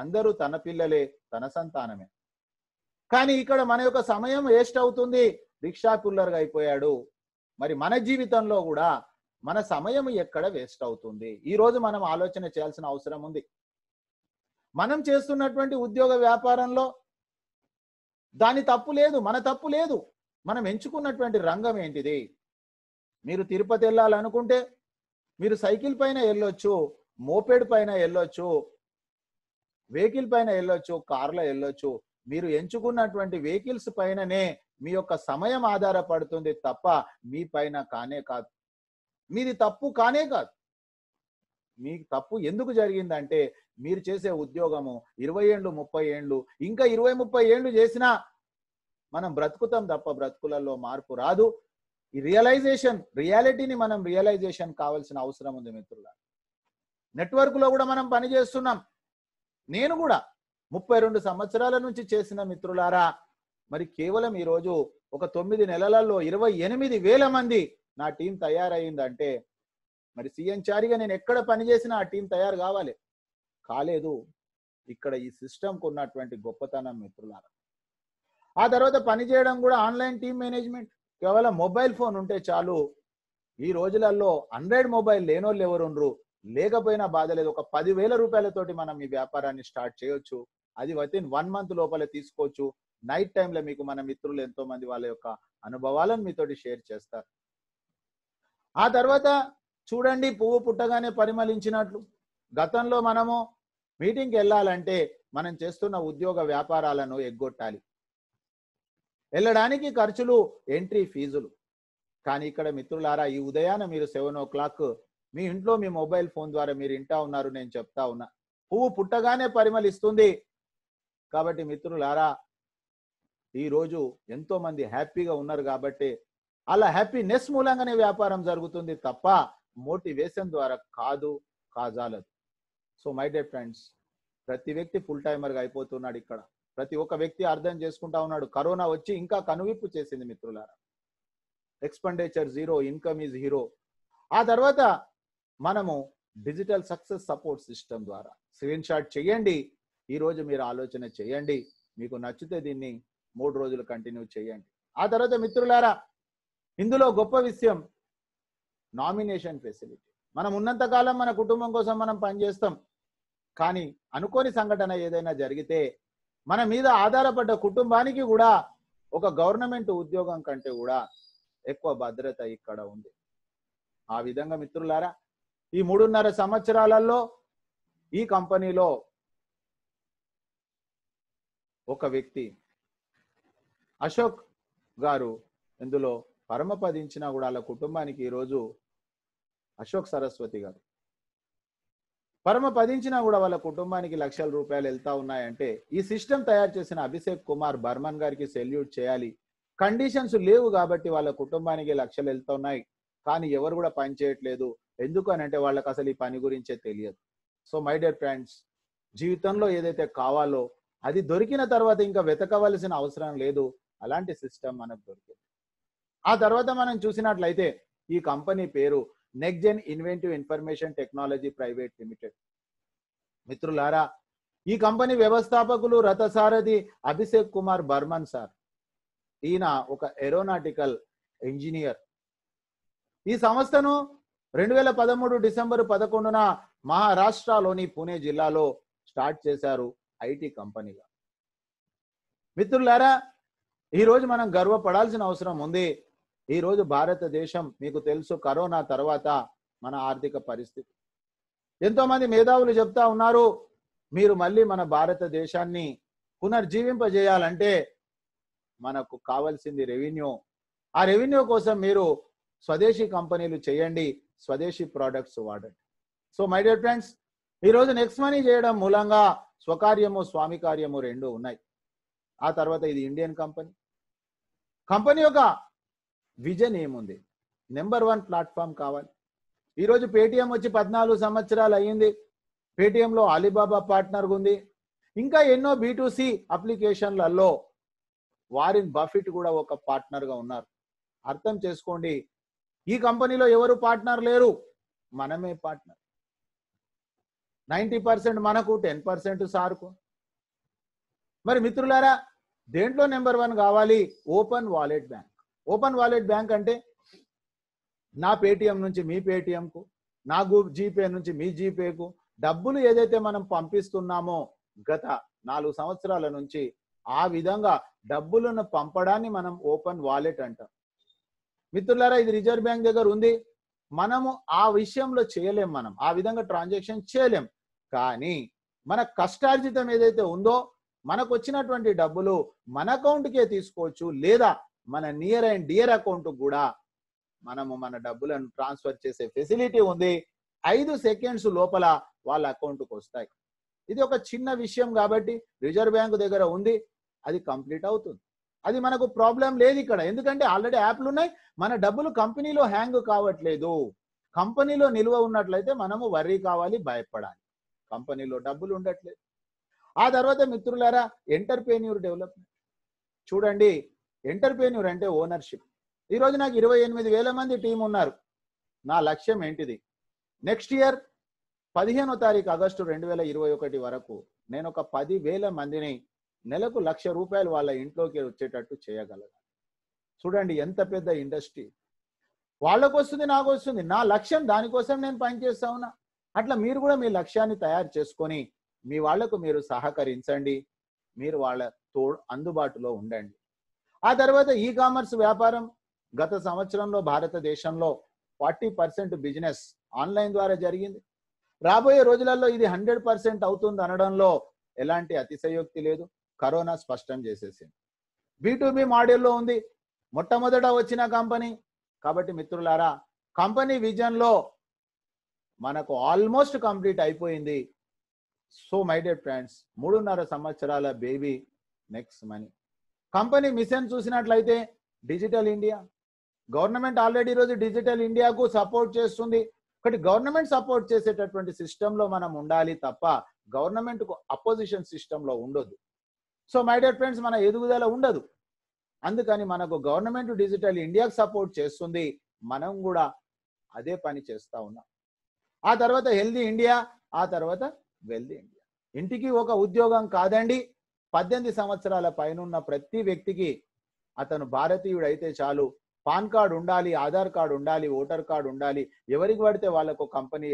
అందరూ తన పిల్లలే తన సంతానమే కానీ ఇక్కడ మన యొక్క సమయం వేస్ట్ అవుతుంది రిక్షా కుల్లర్గా అయిపోయాడు మరి మన జీవితంలో కూడా మన సమయం ఎక్కడ వేస్ట్ అవుతుంది ఈ రోజు మనం ఆలోచన చేయాల్సిన అవసరం ఉంది మనం చేస్తున్నటువంటి ఉద్యోగ వ్యాపారంలో దాని తప్పు లేదు మన తప్పు లేదు మనం ఎంచుకున్నటువంటి రంగం ఏంటిది మీరు తిరుపతి వెళ్ళాలనుకుంటే మీరు సైకిల్ పైన వెళ్ళొచ్చు మోపెడ్ పైన వెళ్ళొచ్చు వెహికల్ పైన వెళ్ళొచ్చు కార్లో వెళ్ళొచ్చు మీరు ఎంచుకున్నటువంటి వెహికల్స్ పైననే మీ యొక్క సమయం ఆధారపడుతుంది తప్ప మీ పైన కానే కాదు మీది తప్పు కానే కాదు మీ తప్పు ఎందుకు జరిగిందంటే మీరు చేసే ఉద్యోగము ఇరవై ఏండ్లు ముప్పై ఏండ్లు ఇంకా ఇరవై ముప్పై ఏండ్లు చేసినా మనం బ్రతుకుతాం తప్ప బ్రతుకులలో మార్పు రాదు ఈ రియలైజేషన్ రియాలిటీని మనం రియలైజేషన్ కావాల్సిన అవసరం ఉంది మిత్రుల నెట్వర్క్లో కూడా మనం పని చేస్తున్నాం నేను కూడా ముప్పై రెండు సంవత్సరాల నుంచి చేసిన మిత్రులారా మరి కేవలం ఈరోజు ఒక తొమ్మిది నెలలలో ఇరవై ఎనిమిది వేల మంది నా టీం తయారైందంటే మరి సీఎం చారిగా నేను ఎక్కడ పనిచేసినా ఆ టీం తయారు కావాలి కాలేదు ఇక్కడ ఈ సిస్టమ్కు ఉన్నటువంటి గొప్పతనం మిత్రులారా ఆ తర్వాత పనిచేయడం కూడా ఆన్లైన్ టీం మేనేజ్మెంట్ కేవలం మొబైల్ ఫోన్ ఉంటే చాలు ఈ రోజులలో హండ్రెడ్ మొబైల్ లేనోళ్ళు ఎవరుండ్రు లేకపోయినా బాధ లేదు ఒక పదివేల రూపాయలతోటి మనం ఈ వ్యాపారాన్ని స్టార్ట్ చేయొచ్చు అది విత్ ఇన్ వన్ మంత్ లోపల తీసుకోవచ్చు నైట్ టైంలో మీకు మన మిత్రులు ఎంతో మంది వాళ్ళ యొక్క అనుభవాలను మీతోటి షేర్ చేస్తారు ఆ తర్వాత చూడండి పువ్వు పుట్టగానే పరిమళించినట్లు గతంలో మనము మీటింగ్కి వెళ్ళాలంటే మనం చేస్తున్న ఉద్యోగ వ్యాపారాలను ఎగ్గొట్టాలి వెళ్ళడానికి ఖర్చులు ఎంట్రీ ఫీజులు కానీ ఇక్కడ మిత్రులారా ఈ ఉదయాన మీరు సెవెన్ ఓ క్లాక్ మీ ఇంట్లో మీ మొబైల్ ఫోన్ ద్వారా మీరు ఇంటా ఉన్నారు నేను చెప్తా ఉన్నా పువ్వు పుట్టగానే పరిమళిస్తుంది కాబట్టి మిత్రులారా ఈరోజు ఎంతోమంది హ్యాపీగా ఉన్నారు కాబట్టి అలా హ్యాపీనెస్ మూలంగానే వ్యాపారం జరుగుతుంది తప్ప మోటివేషన్ ద్వారా కాదు కాజాలదు సో మై డే ఫ్రెండ్స్ ప్రతి వ్యక్తి ఫుల్ టైమర్గా అయిపోతున్నాడు ఇక్కడ ప్రతి ఒక్క వ్యక్తి అర్థం చేసుకుంటా ఉన్నాడు కరోనా వచ్చి ఇంకా కనువిప్పు చేసింది మిత్రులారా expenditure zero income is hero ఆ తర్వాత మనము డిజిటల్ సక్సెస్ సపోర్ట్ సిస్టమ్ ద్వారా స్క్రీన్ షాట్ చేయండి ఈరోజు మీరు ఆలోచన చేయండి మీకు నచ్చితే దీన్ని మూడు రోజులు కంటిన్యూ చేయండి ఆ తర్వాత మిత్రులారా ఇందులో గొప్ప విషయం నామినేషన్ ఫెసిలిటీ మనం ఉన్నంతకాలం మన కుటుంబం కోసం మనం పనిచేస్తాం కానీ అనుకోని సంఘటన ఏదైనా జరిగితే మన మీద ఆధారపడ్డ కుటుంబానికి కూడా ఒక గవర్నమెంట్ ఉద్యోగం కంటే కూడా ఎక్కువ భద్రత ఇక్కడ ఉంది ఆ విధంగా మిత్రులారా ఈ మూడున్నర సంవత్సరాలలో ఈ కంపెనీలో ఒక వ్యక్తి అశోక్ గారు ఇందులో పరమపదించినా కూడా వాళ్ళ కుటుంబానికి ఈరోజు అశోక్ సరస్వతి గారు పరమపదించినా కూడా వాళ్ళ కుటుంబానికి లక్షల రూపాయలు వెళ్తా ఉన్నాయంటే ఈ సిస్టమ్ తయారు చేసిన అభిషేక్ కుమార్ బర్మన్ గారికి సెల్యూట్ చేయాలి కండిషన్స్ లేవు కాబట్టి వాళ్ళ కుటుంబానికి లక్షలు వెళ్తా ఉన్నాయి కానీ ఎవరు కూడా పని చేయట్లేదు ఎందుకు అని అంటే వాళ్ళకి అసలు ఈ పని గురించే తెలియదు సో మై డియర్ ఫ్రెండ్స్ జీవితంలో ఏదైతే కావాలో అది దొరికిన తర్వాత ఇంకా వెతకవలసిన అవసరం లేదు అలాంటి సిస్టమ్ మనకు దొరికింది ఆ తర్వాత మనం చూసినట్లయితే ఈ కంపెనీ పేరు NexGen Inventive Information Technology Private Limited మిత్రులారా ఈ కంపెనీ వ్యవస్థాపకులు రథసారథి అభిషేక్ కుమార్ బర్మన్ సార్ ఈయన ఒక ఏరోనాటికల్ ఇంజనీర్ ఈ సంస్థను రెండు వేల పదమూడు డిసెంబర్ పదకొండున మహారాష్ట్రలోని పూణే జిల్లాలో స్టార్ట్ చేశారు ఐటీ కంపెనీగా మిత్రులారా ఈరోజు మనం గర్వపడాల్సిన అవసరం ఉంది ఈరోజు భారతదేశం మీకు తెలుసు కరోనా తర్వాత మన ఆర్థిక పరిస్థితి ఎంతోమంది మేధావులు చెప్తా ఉన్నారు మీరు మళ్ళీ మన భారతదేశాన్ని పునర్జీవింపజేయాలంటే మనకు కావాల్సింది రెవెన్యూ ఆ రెవెన్యూ కోసం మీరు స్వదేశీ కంపెనీలు చేయండి స్వదేశీ ప్రోడక్ట్స్ వాడండి సో మై డియర్ ఫ్రెండ్స్ ఈరోజు నెక్స్ట్ మనీ చేయడం మూలంగా స్వకార్యము స్వామి కార్యము రెండు ఉన్నాయి ఆ తర్వాత ఇది ఇండియన్ కంపెనీ కంపెనీ యొక్క విజన్ ఏముంది నెంబర్ వన్ ప్లాట్ఫామ్ కావాలి ఈరోజు పేటిఎం వచ్చి పద్నాలుగు సంవత్సరాలు అయ్యింది పేటిఎంలో అలీబాబా పార్ట్నర్ ఉంది ఇంకా ఎన్నో బీటూసి అప్లికేషన్లలో వారిన్ బఫిట్ కూడా ఒక పార్ట్నర్గా ఉన్నారు అర్థం చేసుకోండి ఈ కంపెనీలో ఎవరు పార్ట్నర్ లేరు మనమే పార్ట్నర్ నైంటీ పర్సెంట్ మనకు టెన్ పర్సెంట్ సార్కు మరి మిత్రులారా దేంట్లో నెంబర్ వన్ కావాలి open wallet bank open wallet bank అంటే నా పేటిఎం నుంచి మీ పేటిఎంకు నా గూ జీపే నుంచి మీ జీపేకు డబ్బులు ఏదైతే మనం పంపిస్తున్నామో గత నాలుగు సంవత్సరాల నుంచి ఆ విధంగా డబ్బులను పంపడాన్ని మనం ఓపెన్ వాలెట్ అంటాం మిత్రులారా ఇది రిజర్వ్ బ్యాంక్ దగ్గర ఉంది మనము ఆ విషయంలో చేయలేం మనం ఆ విధంగా ట్రాన్సాక్షన్ చేయలేం కానీ మన కష్టార్జితం ఏదైతే ఉందో మనకు వచ్చినటువంటి డబ్బులు మన అకౌంట్కే తీసుకోవచ్చు లేదా మన నియర్ అండ్ డియర్ అకౌంట్ కూడా మనము మన డబ్బులను ట్రాన్స్ఫర్ చేసే ఫెసిలిటీ ఉంది ఐదు సెకండ్స్ లోపల వాళ్ళ అకౌంట్కి వస్తాయి ఇది ఒక చిన్న విషయం కాబట్టి రిజర్వ్ బ్యాంక్ దగ్గర ఉంది అది కంప్లీట్ అవుతుంది అది మనకు ప్రాబ్లం లేదు ఇక్కడ ఎందుకంటే ఆల్రెడీ యాప్లు ఉన్నాయి మన డబ్బులు కంపెనీలో హ్యాంగ్ కావట్లేదు కంపెనీలో నిల్వ ఉన్నట్లయితే మనము వర్రీ కావాలి భయపడాలి కంపెనీలో డబ్బులు ఉండట్లేదు ఆ తర్వాత మిత్రులారా ఎంటర్ప్రెన్యూర్ డెవలప్మెంట్ చూడండి ఎంటర్ప్రెన్యూర్ అంటే ఓనర్షిప్ ఈరోజు నాకు ఇరవై ఎనిమిది వేల మంది టీం ఉన్నారు నా లక్ష్యం ఏంటిది నెక్స్ట్ ఇయర్ పదిహేనో తారీఖు ఆగస్టు రెండు వేల ఇరవై ఒకటి వరకు నేను ఒక పదివేల మందిని నెలకు లక్ష రూపాయలు వాళ్ళ ఇంట్లోకి వచ్చేటట్టు చేయగలగాలి చూడండి ఎంత పెద్ద ఇండస్ట్రీ వాళ్ళకు వస్తుంది నాకు వస్తుంది నా లక్ష్యం దానికోసం నేను పనిచేస్తా ఉన్నా అట్లా మీరు కూడా మీ లక్ష్యాన్ని తయారు చేసుకొని మీ వాళ్లకు మీరు సహకరించండి మీరు వాళ్ళ తోడు అందుబాటులో ఉండండి ఆ తర్వాత ఈ కామర్స్ వ్యాపారం గత సంవత్సరంలో భారతదేశంలో ఫార్టీ పర్సెంట్ బిజినెస్ ఆన్లైన్ ద్వారా జరిగింది రాబోయే రోజులలో ఇది హండ్రెడ్ పర్సెంట్ అవుతుంది అనడంలో ఎలాంటి అతిశయోక్తి లేదు కరోనా స్పష్టం చేసేసింది బీటూబీ మోడల్లో ఉంది మొట్టమొదట వచ్చిన కంపెనీ కాబట్టి మిత్రులారా కంపెనీ విజన్లో మనకు ఆల్మోస్ట్ కంప్లీట్ అయిపోయింది సో మై డెడ్ ఫ్రెండ్స్ మూడున్నర సంవత్సరాల baby Next Money company mission చూసినట్లయితే డిజిటల్ ఇండియా గవర్నమెంట్ ఆల్రెడీ ఈరోజు డిజిటల్ ఇండియాకు సపోర్ట్ చేస్తుంది ఒకటి గవర్నమెంట్ సపోర్ట్ చేసేటటువంటి సిస్టంలో మనం ఉండాలి తప్ప గవర్నమెంట్కు అపోజిషన్ సిస్టంలో ఉండొద్దు సో మై డియర్ ఫ్రెండ్స్ మన ఎదుగుదల ఉండదు అందుకని మనకు గవర్నమెంట్ డిజిటల్ ఇండియాకి సపోర్ట్ చేస్తుంది మనం కూడా అదే పని చేస్తూ ఉన్నాం ఆ తర్వాత హెల్దీ ఇండియా ఆ తర్వాత వెల్దీ ఇండియా ఇంటికి ఒక ఉద్యోగం కాదండి పద్దెనిమిది సంవత్సరాల పైన ప్రతి వ్యక్తికి అతను భారతీయుడు అయితే చాలు పాన్ కార్డు ఉండాలి ఆధార్ కార్డు ఉండాలి ఓటర్ కార్డు ఉండాలి ఎవరికి పడితే వాళ్ళకు కంపెనీ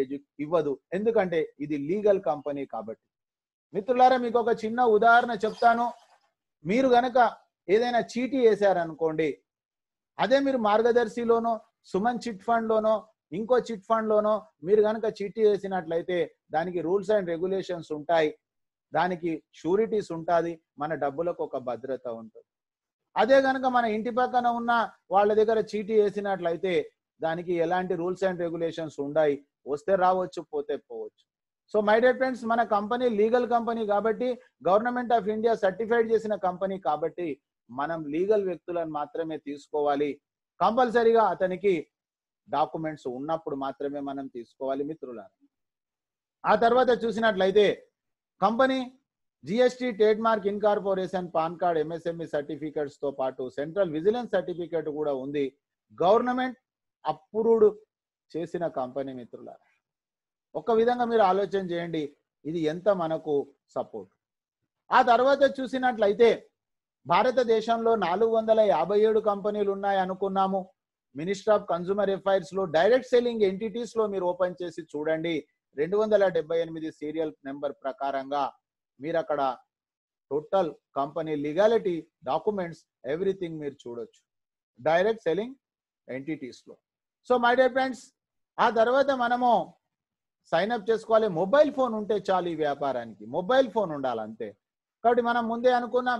ఇవ్వదు ఎందుకంటే ఇది లీగల్ కంపెనీ కాబట్టి మిత్రులారా మీకు ఒక చిన్న ఉదాహరణ చెప్తాను మీరు గనక ఏదైనా చీటీ వేశారనుకోండి అదే మీరు మార్గదర్శిలోనో సుమన్ చిట్ ఫండ్లోనో ఇంకో చిట్ ఫండ్లోనో మీరు కనుక చీటీ వేసినట్లయితే దానికి రూల్స్ అండ్ రెగ్యులేషన్స్ ఉంటాయి దానికి షూరిటీస్ ఉంటుంది మన డబ్బులకు ఒక భద్రత ఉంటుంది అదే కనుక మన ఇంటి పక్కన ఉన్న వాళ్ళ దగ్గర చీటీ వేసినట్లయితే దానికి ఎలాంటి రూల్స్ అండ్ రెగ్యులేషన్స్ ఉన్నాయి వస్తే రావచ్చు పోతే పోవచ్చు సో మై డే ఫ్రెండ్స్ మన కంపెనీ లీగల్ కంపెనీ కాబట్టి గవర్నమెంట్ ఆఫ్ ఇండియా సర్టిఫైడ్ చేసిన కంపెనీ కాబట్టి మనం లీగల్ వ్యక్తులను మాత్రమే తీసుకోవాలి కంపల్సరీగా అతనికి డాక్యుమెంట్స్ ఉన్నప్పుడు మాత్రమే మనం తీసుకోవాలి మిత్రుల ఆ తర్వాత చూసినట్లయితే company GST trademark incorporation PAN card MSME certificates తో పాటు సెంట్రల్ విజిలెన్స్ సర్టిఫికేట్ కూడా ఉంది గవర్నమెంట్ అప్రూవ్డ్ చేసిన కంపెనీ మిత్రుల ఒక విధంగా మీరు ఆలోచన చేయండి ఇది ఎంత మనకు సపోర్ట్ ఆ తర్వాత చూసినట్లయితే భారతదేశంలో నాలుగు వందల యాభై ఏడు కంపెనీలు ఉన్నాయి అనుకున్నాము మినిస్టర్ ఆఫ్ కన్జ్యూమర్ ఎఫైర్స్ లో డైరెక్ట్ సెల్లింగ్ ఎంటిటీస్ లో మీరు ఓపెన్ చేసి చూడండి రెండు వందల డెబ్బై ఎనిమిది సీరియల్ నెంబర్ ప్రకారంగా మీరు అక్కడ total company legality documents everything మీరు చూడొచ్చు డైరెక్ట్ సెల్లింగ్ ఎంటిటీస్లో సో మై డియర్ ఫ్రెండ్స్ ఆ తర్వాత మనము సైన్ అప్ చేసుకోవాలి మొబైల్ ఫోన్ ఉంటే చాలు ఈ వ్యాపారానికి మొబైల్ ఫోన్ ఉండాలి అంతే కాబట్టి మనం ముందే అనుకున్నాం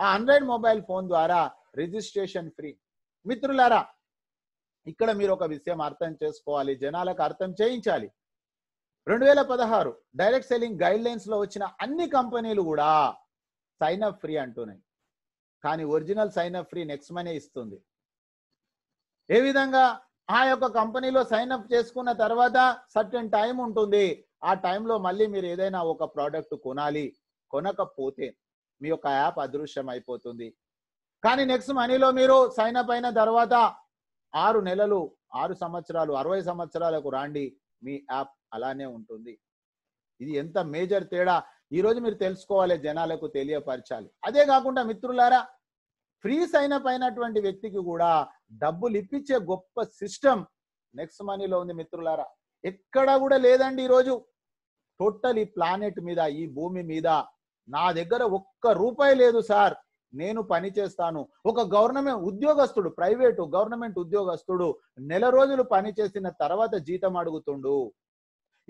ఆ ఆండ్రాయిడ్ మొబైల్ ఫోన్ ద్వారా రిజిస్ట్రేషన్ ఫ్రీ మిత్రులారా ఇక్కడ మీరు ఒక విషయం అర్థం చేసుకోవాలి జనాలకు అర్థం చేయించాలి రెండు వేల పదహారు డైరెక్ట్ సెల్లింగ్ గైడ్ లైన్స్ లో వచ్చిన అన్ని కంపెనీలు కూడా సైన్ అప్ ఫ్రీ అంటున్నాయి కానీ original sign up free Next Money ఇస్తుంది ఏ విధంగా ఆ యొక్క కంపెనీలో సైన్ అప్ చేసుకున్న తర్వాత సర్టెన్ టైం ఉంటుంది ఆ టైంలో మళ్ళీ మీరు ఏదైనా ఒక ప్రోడక్ట్ కొనాలి కొనకపోతే మీ యొక్క యాప్ అదృశ్యం అయిపోతుంది కానీ నెక్స్ట్ మనీలో మీరు సైన్ అప్ అయిన తర్వాత ఆరు నెలలు ఆరు సంవత్సరాలు అరవై సంవత్సరాలకు రాండి మీ యాప్ అలానే ఉంటుంది ఇది ఎంత మేజర్ తేడా ఈరోజు మీరు తెలుసుకోవాలి జనాలకు తెలియపరచాలి అదే కాకుండా మిత్రులారా ఫ్రీస్ అయిన పైనటువంటి వ్యక్తికి కూడా డబ్బులు ఇప్పించే గొప్ప సిస్టమ్ నెక్స్ట్ మనీలో ఉంది మిత్రులారా ఎక్కడా కూడా లేదండి ఈరోజు టోటల్ ఈ ప్లానెట్ మీద ఈ భూమి మీద నా దగ్గర ఒక్క రూపాయి లేదు సార్ నేను పని చేస్తాను ఒక గవర్నమెంట్ ఉద్యోగస్తుడు ప్రైవేటు గవర్నమెంట్ ఉద్యోగస్తుడు నెల రోజులు పని చేసిన తర్వాత జీతం అడుగుతుండు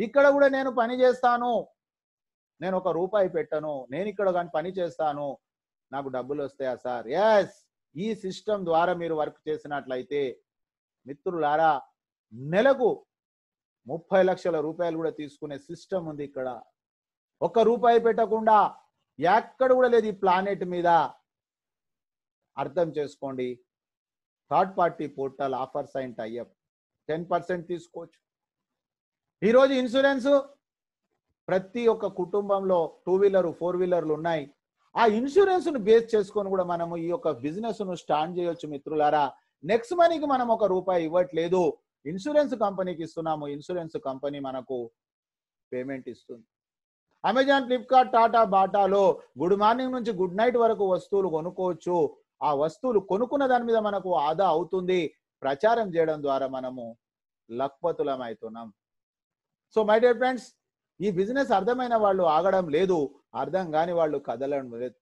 ఇక్కడ కూడా నేను పని చేస్తాను నేను ఒక రూపాయి పెట్టను నేను ఇక్కడ కానీ పని చేస్తాను నాకు డబ్బులు వస్తాయా సార్ ఎస్ ఈ సిస్టమ్ ద్వారా మీరు వర్క్ చేసినట్లయితే మిత్రులారా నెలకు ముప్పై లక్షల రూపాయలు కూడా తీసుకునే సిస్టమ్ ఉంది ఇక్కడ ఒక్క రూపాయి పెట్టకుండా ఎక్కడ కూడా లేదు ఈ ప్లానెట్ మీద అర్థం చేసుకోండి third party portal offers sign tie up ten percent తీసుకోవచ్చు ఈరోజు ఇన్సూరెన్స్ ప్రతి ఒక్క కుటుంబంలో టూ వీలర్ ఫోర్ వీలర్లు ఉన్నాయి ఆ ఇన్సూరెన్స్ ను బేస్ చేసుకొని కూడా మనము ఈ యొక్క బిజినెస్ ను స్టార్ట్ చేయొచ్చు మిత్రులారా నెక్స్ట్ మనీకి మనం ఒక రూపాయి ఇవ్వట్లేదు ఇన్సూరెన్స్ కంపెనీకి ఇస్తున్నాము ఇన్సూరెన్స్ కంపెనీ మనకు పేమెంట్ ఇస్తుంది అమెజాన్ ఫ్లిప్కార్ట్ టాటా బాటాలో గుడ్ మార్నింగ్ నుంచి గుడ్ నైట్ వరకు వస్తువులు కొనుక్కోవచ్చు ఆ వస్తువులు కొనుక్కున్న దాని మీద మనకు ఆదా అవుతుంది ప్రచారం చేయడం ద్వారా మనము లక్పతులం అవుతున్నాం సో మై డియర్ ఫ్రెండ్స్ ఈ బిజినెస్ అర్థమైన వాళ్ళు ఆగడం లేదు అర్థం కాని వాళ్ళు కదలను లేదు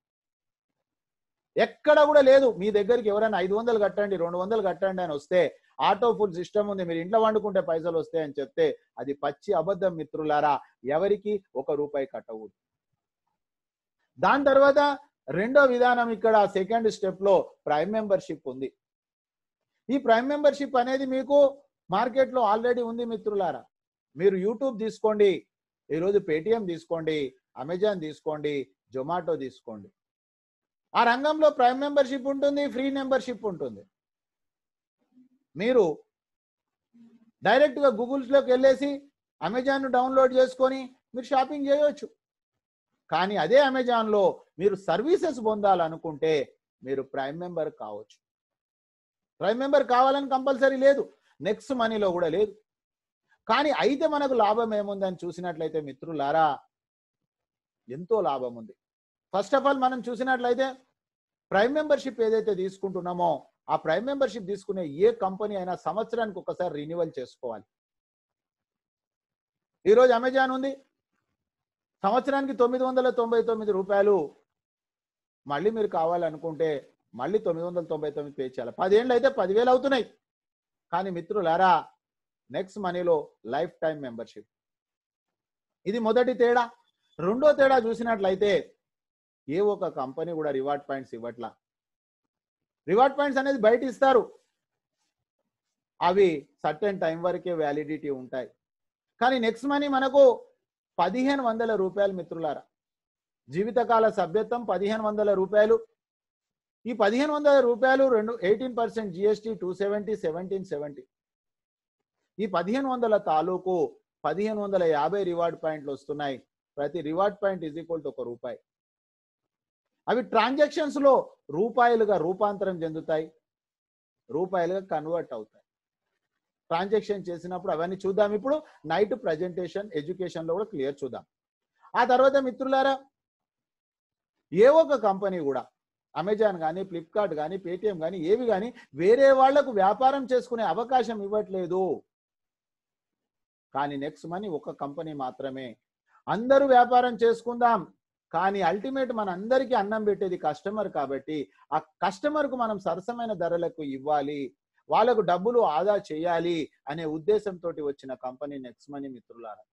ఎక్కడ కూడా లేదు మీ దగ్గరికి ఎవరైనా ఐదు వందలు కట్టండి రెండు వందలు కట్టండి అని వస్తే ఆటో ఫుల్ సిస్టమ్ ఉంది మీరు ఇంట్లో వండుకుంటే పైసలు వస్తాయని చెప్తే అది పచ్చి అబద్ధం మిత్రులారా ఎవరికి ఒక రూపాయి కట్టకూడదు దాని తర్వాత రెండో విధానం ఇక్కడ సెకండ్ స్టెప్ లో ప్రైమ్ మెంబర్షిప్ ఉంది ఈ ప్రైమ్ మెంబర్షిప్ అనేది మీకు మార్కెట్లో ఆల్రెడీ ఉంది మిత్రులారా మీరు యూట్యూబ్ తీసుకోండి ఈరోజు పేటిఎం తీసుకోండి అమెజాన్ తీసుకోండి జొమాటో తీసుకోండి ఆ రంగంలో ప్రైమ్ మెంబర్షిప్ ఉంటుంది ఫ్రీ మెంబర్షిప్ ఉంటుంది మీరు డైరెక్ట్గా గూగుల్స్లోకి వెళ్ళేసి అమెజాన్ను డౌన్లోడ్ చేసుకొని మీరు షాపింగ్ చేయవచ్చు కానీ అదే అమెజాన్లో మీరు సర్వీసెస్ పొందాలనుకుంటే మీరు ప్రైమ్ మెంబర్ కావచ్చు ప్రైమ్ మెంబర్ కావాలని కంపల్సరీ లేదు నెక్స్ట్ మనీలో కూడా లేదు కానీ అయితే మనకు లాభం ఏముందని చూసినట్లయితే మిత్రులారా ఎంతో లాభం ఉంది ఫస్ట్ ఆఫ్ ఆల్ మనం చూసినట్లయితే ప్రైమ్ మెంబర్షిప్ ఏదైతే తీసుకుంటున్నామో ఆ ప్రైమ్ మెంబర్షిప్ తీసుకునే ఏ కంపెనీ అయినా సంవత్సరానికి ఒకసారి రిన్యువల్ చేసుకోవాలి ఈరోజు అమెజాన్ ఉంది సంవత్సరానికి తొమ్మిది వందల తొంభై తొమ్మిది రూపాయలు మళ్ళీ మీరు కావాలనుకుంటే మళ్ళీ తొమ్మిది వందల తొంభై తొమ్మిది పే చేయాలి పదేళ్ళు అయితే పదివేలు అవుతున్నాయి కానీ మిత్రులారా నెక్స్ట్ మనీలో లైఫ్ టైం మెంబర్షిప్ ఇది మొదటి తేడా రెండో తేడా చూసినట్లయితే ఏ ఒక కంపెనీ కూడా రివార్డ్ పాయింట్స్ ఇవ్వట్లా రివార్డ్ పాయింట్స్ అనేది బయట ఇస్తారు అవి సర్టెన్ టైం వరకే వ్యాలిడిటీ ఉంటాయి కానీ నెక్స్ట్ మనీ మనకు పదిహేను వందల రూపాయలు మిత్రులారా జీవితకాల సభ్యత్వం పదిహేను వందల రూపాయలు ఈ పదిహేను వందల రూపాయలు రెండు eighteen percent GST two seventy seventeen seventy ఈ పదిహేను వందల తాలూకు పదిహేను వందల యాభై రివార్డ్ పాయింట్లు వస్తున్నాయి ప్రతి reward point is equal to ఒక రూపాయి అవి లో రూపాయలుగా రూపాంతరం చెందుతాయి రూపాయలుగా కన్వర్ట్ అవుతాయి ట్రాన్సాక్షన్ చేసినప్పుడు అవన్నీ చూద్దాం ఇప్పుడు నైట్ ప్రజెంటేషన్ ఎడ్యుకేషన్లో కూడా క్లియర్ చూద్దాం ఆ తర్వాత మిత్రులారా ఏ ఒక కంపెనీ కూడా అమెజాన్ కానీ ఫ్లిప్కార్ట్ కానీ పేటిఎం కానీ ఏవి కానీ వేరే వాళ్లకు వ్యాపారం చేసుకునే అవకాశం ఇవ్వట్లేదు కానీ నెక్స్ట్ మనీ ఒక కంపెనీ మాత్రమే అందరూ వ్యాపారం చేసుకుందాం కానీ అల్టిమేట్ మన అందరికీ అన్నం పెట్టేది కస్టమర్ కాబట్టి ఆ కస్టమర్కు మనం సరసమైన ధరలకు ఇవ్వాలి వాళ్ళకు డబ్బులు ఆదా చేయాలి అనే ఉద్దేశంతో వచ్చిన కంపెనీ నెక్స్ట్ మనీ మిత్రులారా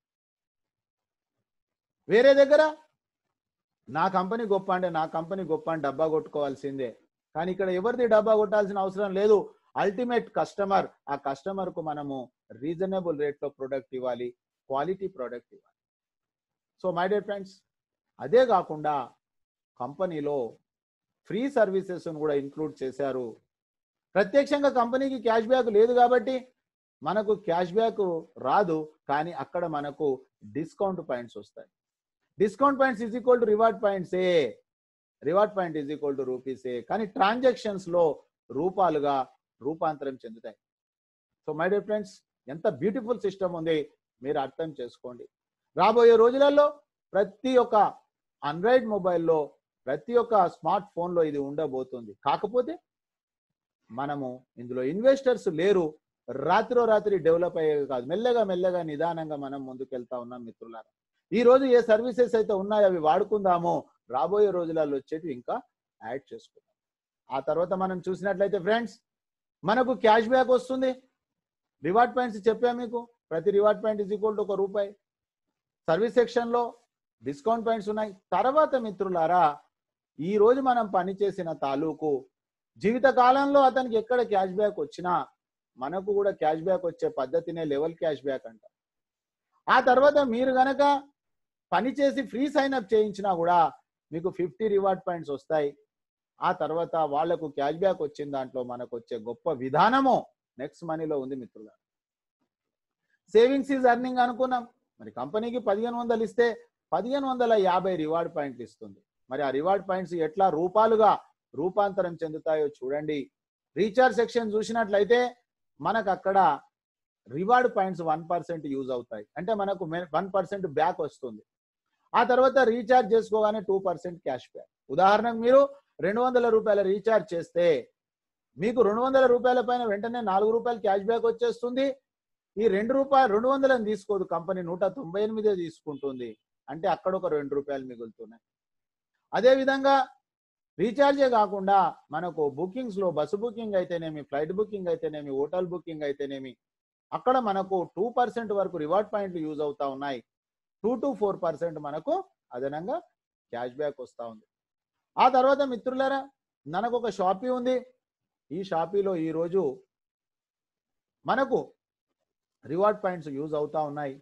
వేరే దగ్గర నా కంపెనీ గొప్ప అంటే నా కంపెనీ గొప్ప అని డబ్బా కొట్టుకోవాల్సిందే కానీ ఇక్కడ ఎవరిది డబ్బా కొట్టాల్సిన అవసరం లేదు అల్టిమేట్ కస్టమర్ ఆ కస్టమర్కు మనము రీజనబుల్ రేట్లో ప్రోడక్ట్ ఇవ్వాలి క్వాలిటీ ప్రోడక్ట్ ఇవ్వాలి సో మై డియర్ ఫ్రెండ్స్ అదే కాకుండా కంపెనీలో ఫ్రీ సర్వీసెస్ను కూడా ఇంక్లూడ్ చేశారు ప్రత్యక్షంగా కంపెనీకి క్యాష్ బ్యాక్ లేదు కాబట్టి మనకు క్యాష్ బ్యాక్ రాదు కానీ అక్కడ మనకు డిస్కౌంట్ పాయింట్స్ వస్తాయి discount points is equal to reward points a reward point is equal to rupees a కానీ లో రూపాలుగా రూపాంతరం చెందుతాయి సో మై డియర్ ఫ్రెండ్స్ ఎంత బ్యూటిఫుల్ సిస్టమ్ ఉంది మీరు అర్థం చేసుకోండి రాబోయే రోజులలో ప్రతి ఒక్క ఆండ్రాయిడ్ మొబైల్లో ప్రతి ఒక్క స్మార్ట్ ఫోన్లో ఇది ఉండబోతుంది కాకపోతే మనము ఇందులో ఇన్వెస్టర్స్ లేరు రాత్రో రాత్రి డెవలప్ అయ్యేవి కాదు మెల్లగా మెల్లగా నిదానంగా మనం ముందుకెళ్తా ఉన్నాం మిత్రులారా ఈ రోజు ఏ సర్వీసెస్ అయితే ఉన్నాయో అవి వాడుకుందామో రాబోయే రోజులలో వచ్చేటివి ఇంకా యాడ్ చేసుకుందాం ఆ తర్వాత మనం చూసినట్లయితే ఫ్రెండ్స్ మనకు క్యాష్ బ్యాక్ వస్తుంది రివార్డ్ పాయింట్స్ చెప్పా మీకు ప్రతి reward point is equal to ఒక రూపాయి సర్వీస్ సెక్షన్లో డిస్కౌంట్ పాయింట్స్ ఉన్నాయి తర్వాత మిత్రులారా ఈ రోజు మనం పనిచేసిన తాలూకు జీవిత కాలంలో అతనికి ఎక్కడ క్యాష్ బ్యాక్ వచ్చినా మనకు కూడా క్యాష్ బ్యాక్ వచ్చే పద్ధతినే లెవెల్ క్యాష్ బ్యాక్ అంట ఆ తర్వాత మీరు గనక పనిచేసి ఫ్రీ సైన్ అప్ చేయించినా కూడా మీకు ఫిఫ్టీ రివార్డ్ పాయింట్స్ వస్తాయి ఆ తర్వాత వాళ్లకు క్యాష్ బ్యాక్ వచ్చిన దాంట్లో మనకు వచ్చే గొప్ప విధానము నెక్స్ట్ మనీలో ఉంది మిత్రుల సేవింగ్స్ ఈజ్ అర్నింగ్ అనుకున్నాం మరి కంపెనీకి పదిహేను వందలు ఇస్తే పదిహేను వందల యాభై రివార్డ్ పాయింట్లు ఇస్తుంది మరి ఆ రివార్డ్ పాయింట్స్ ఎట్లా రూపాలుగా రూపాంతరం చెందుతాయో చూడండి రీఛార్జ్ సెక్షన్ చూసినట్లయితే మనకు అక్కడ reward points one percent use అవుతాయి అంటే మనకు వన్ పర్సెంట్ బ్యాక్ వస్తుంది ఆ తర్వాత రీఛార్జ్ చేసుకోగానే టూ పర్సెంట్ క్యాష్ బ్యాక్ ఉదాహరణకు మీరు రెండు వందల రూపాయల రీఛార్జ్ చేస్తే మీకు రెండు వందల రూపాయల పైన వెంటనే నాలుగు రూపాయలు క్యాష్ బ్యాక్ వచ్చేస్తుంది ఈ రెండు రూపాయలు రెండు వందలని తీసుకోదు కంపెనీ నూట తొంభై ఎనిమిదే తీసుకుంటుంది అంటే అక్కడ ఒక రెండు రూపాయలు మిగులుతున్నాయి అదేవిధంగా రీఛార్జే కాకుండా మనకు బుకింగ్స్లో బస్సు బుకింగ్ అయితేనేమి ఫ్లైట్ బుకింగ్ అయితేనేమి హోటల్ బుకింగ్ అయితేనేమి అక్కడ మనకు టూ పర్సెంట్ వరకు రివార్డ్ పాయింట్లు యూజ్ అవుతా ఉన్నాయి టూ టు ఫోర్ పర్సెంట్ మనకు అదనంగా క్యాష్ బ్యాక్ వస్తూ ఉంది ఆ తర్వాత మిత్రులరా మనకు ఒక షాపీ ఉంది ఈ షాపీలో ఈరోజు మనకు రివార్డ్ పాయింట్స్ యూజ్ అవుతూ ఉన్నాయి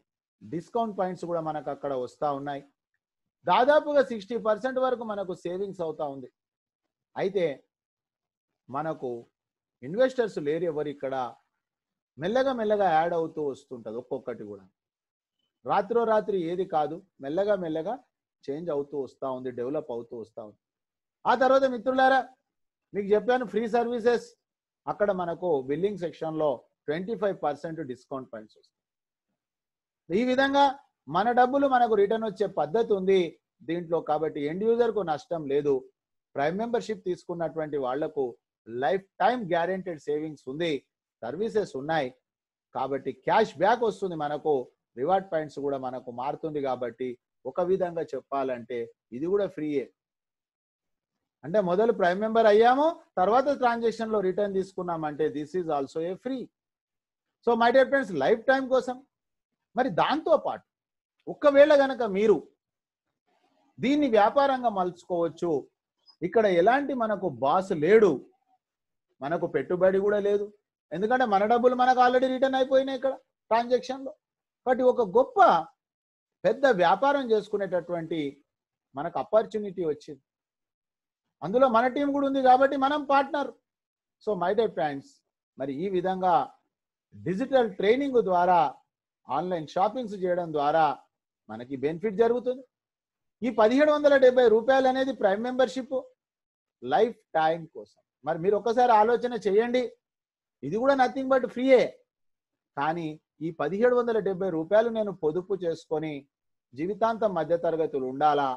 డిస్కౌంట్ పాయింట్స్ కూడా మనకు అక్కడ వస్తూ ఉన్నాయి దాదాపుగా సిక్స్టీ పర్సెంట్ వరకు మనకు సేవింగ్స్ అవుతూ ఉంది అయితే మనకు ఇన్వెస్టర్స్ లేరు ఎవరు ఇక్కడ మెల్లగా మెల్లగా యాడ్ అవుతూ వస్తుంటుంది ఒక్కొక్కటి కూడా రాత్రో రాత్రి ఏది కాదు మెల్లగా మెల్లగా చేంజ్ అవుతూ వస్తూ ఉంది డెవలప్ అవుతూ వస్తూ ఉంది ఆ తర్వాత మిత్రులారా మీకు చెప్పాను ఫ్రీ సర్వీసెస్ అక్కడ మనకు బిల్లింగ్ సెక్షన్లో twenty five percent discount points వస్తాయి ఈ విధంగా మన డబ్బులు మనకు రిటర్న్ వచ్చే పద్ధతి ఉంది దీంట్లో కాబట్టి ఎండ్ యూజర్కు నష్టం లేదు ప్రైమ్ మెంబర్షిప్ తీసుకున్నటువంటి వాళ్లకు లైఫ్ టైం గ్యారెంటెడ్ సేవింగ్స్ ఉంది సర్వీసెస్ ఉన్నాయి కాబట్టి క్యాష్ బ్యాక్ వస్తుంది మనకు రివార్డ్ పాయింట్స్ కూడా మనకు మారుతుంది కాబట్టి ఒక విధంగా చెప్పాలంటే ఇది కూడా ఫ్రీయే అంటే మొదలు ప్రైమ్ మెంబర్ అయ్యాము తర్వాత ట్రాన్సాక్షన్లో రిటర్న్ తీసుకున్నామంటే this is also a free so my dear friends lifetime కోసం మరి దాంతో పాటు ఒకవేళ గనక మీరు దీన్ని వ్యాపారంగా మలుచుకోవచ్చు ఇక్కడ ఎలాంటి మనకు బాస్ లేడు మనకు పెట్టుబడి కూడా లేదు ఎందుకంటే మన డబ్బులు మనకు ఆల్రెడీ రిటర్న్ అయిపోయినాయి ఇక్కడ ట్రాన్సాక్షన్లో కాబట్టి ఒక గొప్ప పెద్ద వ్యాపారం చేసుకునేటటువంటి మనకు ఆపర్చునిటీ వచ్చింది అందులో మన టీం కూడా ఉంది కాబట్టి మనం partner so my dear friends మరి ఈ విధంగా డిజిటల్ ట్రైనింగ్ ద్వారా ఆన్లైన్ షాపింగ్స్ చేయడం ద్వారా మనకి బెనిఫిట్ జరుగుతుంది ఈ పదిహేడు వందల డెబ్బై రూపాయలు అనేది ప్రైమ్ మెంబర్షిప్ లైఫ్ టైం కోసం మరి మీరు ఒక్కసారి ఆలోచన చేయండి ఇది కూడా నథింగ్ బట్ ఫ్రీయే కానీ ఈ పదిహేడు వందల డెబ్బై రూపాయలు నేను పొదుపు చేసుకొని జీవితాంతం మధ్య తరగతులు ఉండాలా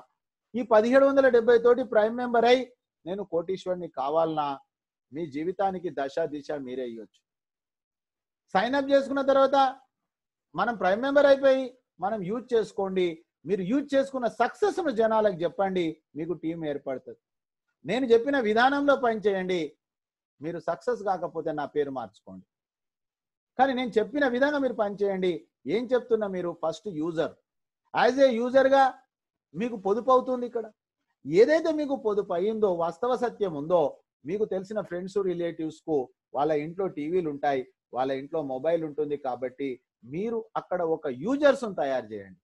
ఈ పదిహేడు వందల డెబ్బై తోటి ప్రైమ్ మెంబర్ అయి నేను కోటీశ్వరుని కావాలనా మీ జీవితానికి దశ దిశ మీరే ఇవ్వచ్చు సైన్ అప్ చేసుకున్న తర్వాత మనం ప్రైమ్ మెంబర్ అయిపోయి మనం యూజ్ చేసుకోండి మీరు యూజ్ చేసుకున్న సక్సెస్ జనాలకు చెప్పండి మీకు టీం ఏర్పడుతుంది నేను చెప్పిన విధానంలో పనిచేయండి మీరు సక్సెస్ కాకపోతే నా పేరు మార్చుకోండి కానీ నేను చెప్పిన విధంగా మీరు పనిచేయండి ఏం చెప్తున్నా మీరు ఫస్ట్ యూజర్ యాజ్ ఏ యూజర్గా మీకు పొదుపు అవుతుంది ఇక్కడ ఏదైతే మీకు పొదుపు అయిందో వాస్తవ సత్యం ఉందో మీకు తెలిసిన ఫ్రెండ్స్ రిలేటివ్స్కు వాళ్ళ ఇంట్లో టీవీలు ఉంటాయి వాళ్ళ ఇంట్లో మొబైల్ ఉంటుంది కాబట్టి మీరు అక్కడ ఒక యూజర్స్ తయారు చేయండి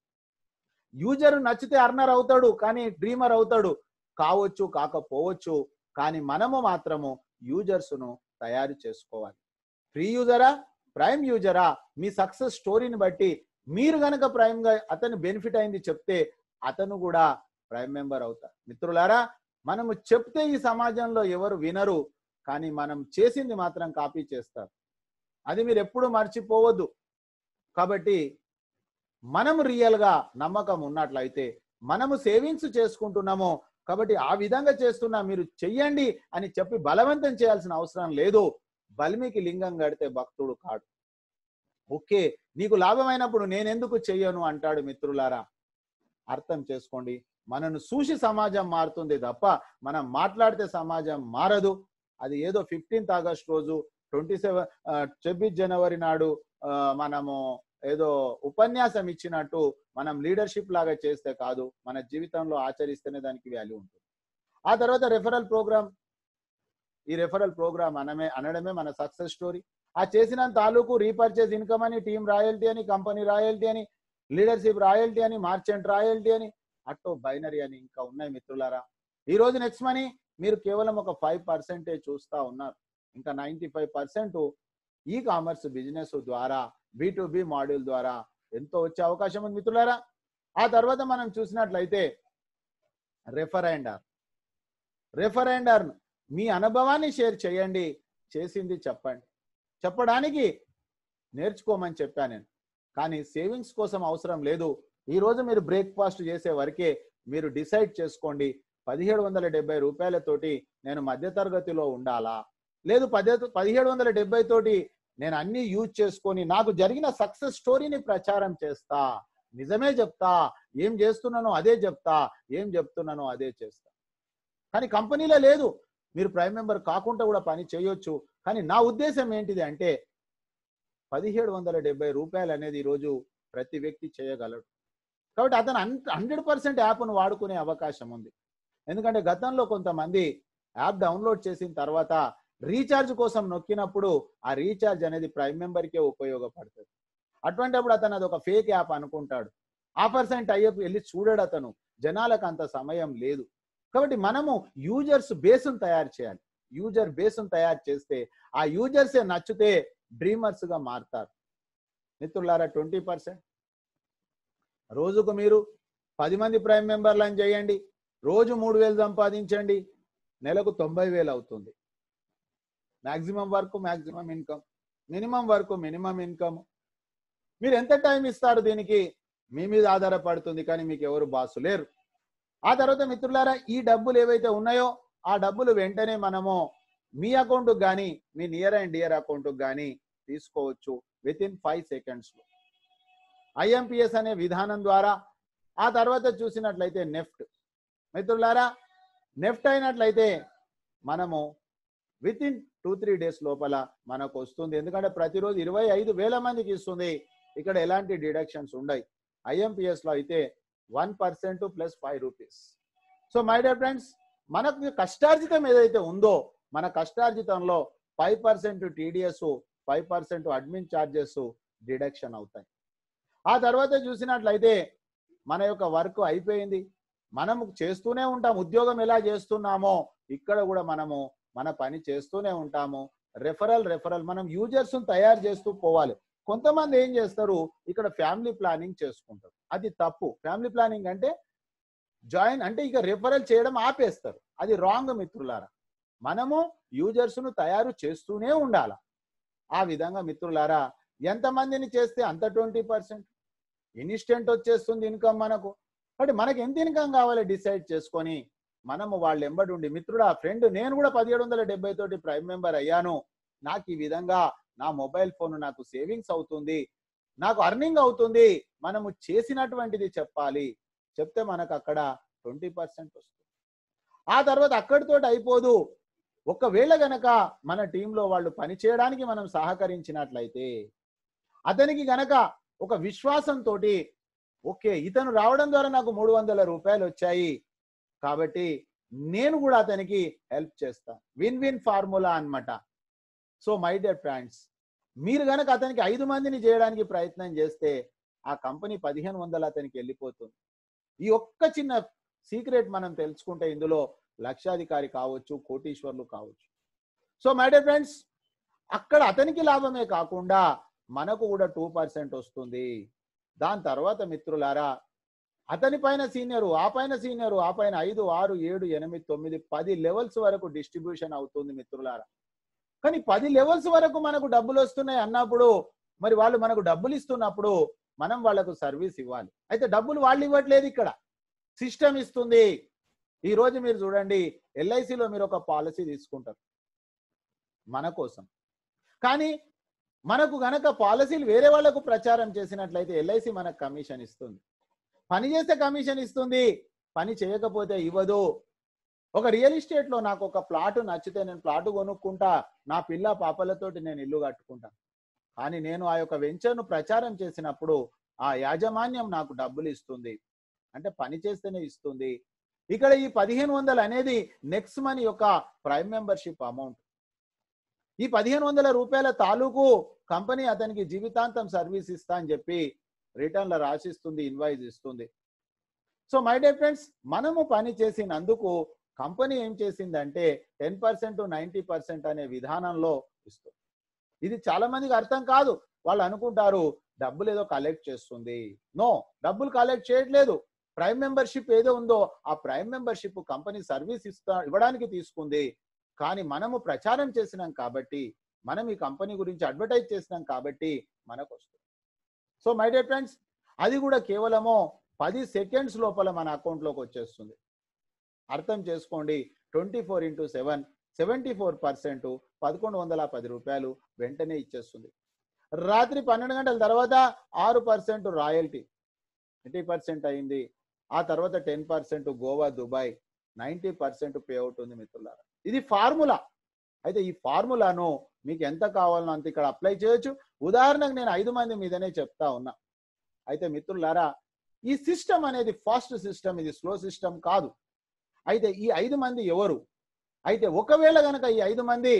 యూజర్ నచ్చితే అర్నర్ అవుతాడు కానీ డ్రీమర్ అవుతాడు కావచ్చు కాకపోవచ్చు కానీ మనము మాత్రము యూజర్స్ను తయారు చేసుకోవాలి ఫ్రీ యూజరా ప్రైమ్ యూజరా మీ సక్సెస్ స్టోరీని బట్టి మీరు గనక ప్రైమ్గా అతను బెనిఫిట్ అయింది చెప్తే అతను కూడా ప్రైమ్ మెంబర్ అవుతారు మిత్రులారా మనము చెప్తే ఈ సమాజంలో ఎవరు వినరు కానీ మనం చేసింది మాత్రం కాపీ చేస్తారు అది మీరు ఎప్పుడు మర్చిపోవద్దు కాబట్టి మనం రియల్గా నమ్మకం ఉన్నట్లయితే మనము సేవింగ్స్ చేసుకుంటున్నాము కాబట్టి ఆ విధంగా చేస్తున్నా మీరు చెయ్యండి అని చెప్పి బలవంతం చేయాల్సిన అవసరం లేదు బల్మికి లింగం గడితే భక్తుడు కాడు ఓకే నీకు లాభమైనప్పుడు నేనెందుకు చెయ్యను అంటాడు మిత్రులారా అర్థం చేసుకోండి మనను చూసి సమాజం మారుతుంది తప్ప మనం మాట్లాడితే సమాజం మారదు అది ఏదో ఫిఫ్టీన్త్ ఆగస్ట్ రోజు ట్వంటీ సెవెన్ ఛబ్బీస్ జనవరి నాడు మనము ఏదో ఉపన్యాసం ఇచ్చినట్టు మనం లీడర్షిప్ లాగా చేస్తే కాదు మన జీవితంలో ఆచరిస్తేనే దానికి వాల్యూ ఉంటుంది ఆ తర్వాత రెఫరల్ ప్రోగ్రామ్ ఈ రెఫరల్ ప్రోగ్రామ్ అనమే అనడమే మన సక్సెస్ స్టోరీ ఆ చేసిన తాలూకు రీపర్చేస్ ఇన్కమ్ అని టీం రాయల్టీ అని కంపెనీ రాయల్టీ అని లీడర్షిప్ రాయల్టీ అని మార్చెంట్ రాయల్టీ అని అటో బైనరీ అని ఇంకా ఉన్నాయి మిత్రులారా ఈ రోజు నెక్స్ట్ మనీ మీరు కేవలం ఒక ఫైవ్ పర్సెంటే చూస్తా ఉన్నారు ఇంకా ninety five percent e commerce business ద్వారా బి మాడ్యూల్ ద్వారా ఎంతో వచ్చే అవకాశం ఉంది మిత్రులారా ఆ తర్వాత మనం చూసినట్లయితే రెఫరెండర్ రెఫరెండర్ మీ అనుభవాన్ని షేర్ చేయండి చేసింది చెప్పండి చెప్పడానికి నేర్చుకోమని చెప్పాను నేను కానీ సేవింగ్స్ కోసం అవసరం లేదు ఈరోజు మీరు బ్రేక్ఫాస్ట్ చేసే వరకే మీరు డిసైడ్ చేసుకోండి పదిహేడు వందల డెబ్బై రూపాయలతోటి నేను మధ్యతరగతిలో ఉండాలా లేదు పదే పదిహేడు వందల డెబ్బై తోటి నేను అన్ని యూజ్ చేసుకొని నాకు జరిగిన సక్సెస్ స్టోరీని ప్రచారం చేస్తా నిజమే చెప్తా ఏం చేస్తున్నానో అదే చెప్తా ఏం చెప్తున్నానో అదే చేస్తా కానీ కంపెనీలో లేదు మీరు ప్రైమ్ మెంబర్ కాకుండా కూడా పని చేయొచ్చు కానీ నా ఉద్దేశం ఏంటిది అంటే పదిహేడు వందల డెబ్బై రూపాయలు అనేది ఈరోజు ప్రతి వ్యక్తి చేయగలడు కాబట్టి అతను హండ్రెడ్ పర్సెంట్ యాప్ను వాడుకునే అవకాశం ఉంది ఎందుకంటే గతంలో కొంతమంది యాప్ డౌన్లోడ్ చేసిన తర్వాత రీఛార్జ్ కోసం నొక్కినప్పుడు ఆ రీఛార్జ్ అనేది ప్రైమ్ మెంబర్కే ఉపయోగపడుతుంది అటువంటిప్పుడు అతను అది ఒక ఫేక్ యాప్ అనుకుంటాడు ఆఫర్స్ అండ్ టైఅప్ వెళ్ళి చూడడు అతను జనాలకు అంత సమయం లేదు కాబట్టి మనము యూజర్స్ బేస్ను తయారు చేయాలి యూజర్ బేస్ను తయారు చేస్తే ఆ యూజర్సే నచ్చితే డ్రీమర్స్గా మారుతారు మిత్రులారా ట్వంటీ పర్సెంట్ రోజుకు మీరు పది మంది ప్రైమ్ మెంబర్లను చేయండి రోజు మూడు వేలు సంపాదించండి నెలకు తొంభై వేలు అవుతుంది మ్యాక్సిమం వరకు మ్యాక్సిమం ఇన్కమ్ మినిమం వరకు మినిమం ఇన్కమ్ మీరు ఎంత టైం ఇస్తారు దీనికి మీ మీద ఆధారపడుతుంది కానీ మీకు ఎవరు బాసు లేరు ఆ తర్వాత మిత్రులారా ఈ డబ్బులు ఏవైతే ఉన్నాయో ఆ డబ్బులు వెంటనే మనము మీ అకౌంట్ కానీ మీ నియర్ అండ్ డియర్ అకౌంట్ కానీ తీసుకోవచ్చు విత్ ఇన్ ఫైవ్ సెకండ్స్లో ఐఎంపిఎస్ అనే విధానం ద్వారా ఆ తర్వాత చూసినట్లయితే నెఫ్ట్ మిత్రులారా నెఫ్ట్ అయినట్లయితే మనము within two three days లోపల మనకు వస్తుంది ఎందుకంటే ప్రతిరోజు ఇరవై ఐదు వేల మందికి ఇస్తుంది ఇక్కడ ఎలాంటి డిడక్షన్స్ ఉండవు లో అయితే one percent plus five rupees so my dear friends మనకు కష్టార్జితం ఏదైతే ఉందో మన కష్టార్జితంలో five percent TDS five percent admin charges deduction అవుతాయి ఆ తర్వాత చూసినట్లయితే మన యొక్క వర్క్ అయిపోయింది మనము చేస్తూనే ఉంటాం ఉద్యోగం ఎలా చేస్తున్నామో ఇక్కడ కూడా మనము మన పని చేస్తూనే ఉంటాము రెఫరల్ రెఫరల్ మనం యూజర్స్ తయారు చేస్తూ పోవాలి కొంతమంది ఏం చేస్తారు ఇక్కడ ఫ్యామిలీ ప్లానింగ్ చేసుకుంటారు అది తప్పు ఫ్యామిలీ ప్లానింగ్ అంటే జాయిన్ అంటే ఇక రెఫరల్ చేయడం ఆపేస్తారు అది రాంగ్ మిత్రులారా మనము యూజర్స్ ను తయారు చేస్తూనే ఉండాల ఆ విధంగా మిత్రులారా ఎంతమందిని చేస్తే అంత ట్వంటీ పర్సెంట్ ఇన్స్టెంట్ వచ్చేస్తుంది ఇన్కమ్ మనకు కాబట్టి మనకి ఎంత ఇన్కమ్ కావాలి డిసైడ్ చేసుకొని మనము వాళ్ళు ఎంబడుండి మిత్రుడు ఫ్రెండ్ నేను కూడా పదిహేడు వందల డెబ్బై తోటి ప్రైమ్ మెంబర్ అయ్యాను నాకు ఈ విధంగా నా మొబైల్ ఫోన్ నాకు సేవింగ్స్ అవుతుంది నాకు అర్నింగ్ అవుతుంది మనము చేసినటువంటిది చెప్పాలి చెప్తే మనకు అక్కడ ట్వంటీ పర్సెంట్ వస్తుంది ఆ తర్వాత అక్కడితో అయిపోదు ఒకవేళ గనక మన టీంలో వాళ్ళు పని చేయడానికి మనం సహకరించినట్లయితే అతనికి గనక ఒక విశ్వాసంతో ఓకే ఇతను రావడం ద్వారా నాకు మూడు వందల రూపాయలు వచ్చాయి కాబట్టి నేను కూడా అతనికి హెల్ప్ చేస్తాను విన్ విన్ ఫార్ములా అనమాట సో మై డియర్ ఫ్రెండ్స్ మీరు కనుక అతనికి ఐదు మందిని చేయడానికి ప్రయత్నం చేస్తే ఆ కంపెనీ పదిహేను వందలు అతనికి వెళ్ళిపోతుంది ఈ ఒక్క చిన్న సీక్రెట్ మనం తెలుసుకుంటే ఇందులో లక్షాధికారి కావచ్చు కోటీశ్వర్లు కావచ్చు సో మై డియర్ ఫ్రెండ్స్ అక్కడ అతనికి లాభమే కాకుండా మనకు కూడా టూ పర్సెంట్ వస్తుంది దాని తర్వాత మిత్రులారా అతని పైన సీనియరు ఆ పైన సీనియరు ఆ పైన ఐదు ఆరు ఏడు ఎనిమిది తొమ్మిది పది లెవెల్స్ వరకు డిస్ట్రిబ్యూషన్ అవుతుంది మిత్రులారా కానీ పది లెవెల్స్ వరకు మనకు డబ్బులు వస్తున్నాయి అన్నప్పుడు మరి వాళ్ళు మనకు డబ్బులు ఇస్తున్నప్పుడు మనం వాళ్లకు సర్వీస్ ఇవ్వాలి అయితే డబ్బులు వాళ్ళు ఇవ్వట్లేదు ఇక్కడ సిస్టమ్ ఇస్తుంది ఈ రోజు మీరు చూడండి ఎల్ఐసిలో మీరు ఒక పాలసీ తీసుకుంటారు మన కోసం కానీ మనకు గనక పాలసీలు వేరే వాళ్లకు ప్రచారం చేసినట్లయితే ఎల్ఐసి మనకు కమిషన్ ఇస్తుంది పని చేస్తే కమిషన్ ఇస్తుంది పని చేయకపోతే ఇవ్వదు ఒక రియల్ ఎస్టేట్ లో నాకు ఒక ప్లాట్ నచ్చితే నేను ప్లాట్ కొనుక్కుంటా నా పిల్ల పాపలతోటి నేను ఇల్లు కట్టుకుంటా కానీ నేను ఆ యొక్క వెంచర్ను ప్రచారం చేసినప్పుడు ఆ యాజమాన్యం నాకు డబ్బులు ఇస్తుంది అంటే పని చేస్తేనే ఇస్తుంది ఇక్కడ ఈ పదిహేను వందలు అనేది నెక్స్ట్ మనీ యొక్క ప్రైమ్ మెంబర్షిప్ అమౌంట్ ఈ పదిహేను వందల రూపాయల తాలూకు కంపెనీ అతనికి జీవితాంతం సర్వీస్ ఇస్తా అని చెప్పి రిటర్న్ల రాసిస్తుంది ఇన్వాయిస్ ఇస్తుంది సో మై డే ఫ్రెండ్స్ మనము పని చేసినందుకు కంపెనీ ఏం చేసిందంటే టెన్ పర్సెంట్ నైంటీ పర్సెంట్ అనే విధానంలో ఇస్తుంది ఇది చాలా మందికి అర్థం కాదు వాళ్ళు అనుకుంటారు డబ్బులు ఏదో కలెక్ట్ చేస్తుంది నో డబ్బులు కలెక్ట్ చేయట్లేదు ప్రైమ్ మెంబర్షిప్ ఏదో ఉందో ఆ ప్రైమ్ మెంబర్షిప్ కంపెనీ సర్వీస్ ఇస్తా ఇవ్వడానికి తీసుకుంది కానీ మనము ప్రచారం చేసినాం కాబట్టి మనం ఈ కంపెనీ గురించి అడ్వర్టైజ్ చేసినాం కాబట్టి మనకు వస్తుంది సో మై డే ఫ్రెండ్స్ అది కూడా కేవలము పది సెకండ్స్ లోపల మన అకౌంట్లోకి వచ్చేస్తుంది అర్థం చేసుకోండి twenty four into seven seventy four percent పదకొండు వందల పది రూపాయలు వెంటనే ఇచ్చేస్తుంది రాత్రి పన్నెండు గంటల తర్వాత ఆరు పర్సెంట్ రాయల్టీ ట్వంటీ పర్సెంట్ అయింది ఆ తర్వాత ten percent Goa Dubai ninety percent pay out ఉంది మిత్రులారా ఇది ఫార్ములా అయితే ఈ ఫార్ములాను మీకు ఎంత కావాలనో అంత ఇక్కడ అప్లై చేయొచ్చు ఉదాహరణకు నేను ఐదు మంది మీదనే చెప్తా ఉన్నా అయితే మిత్రులారా ఈ సిస్టమ్ అనేది ఫాస్ట్ సిస్టమ్ ఇది స్లో సిస్టమ్ కాదు అయితే ఈ ఐదు మంది ఎవరు అయితే ఒకవేళ కనుక ఈ ఐదు మంది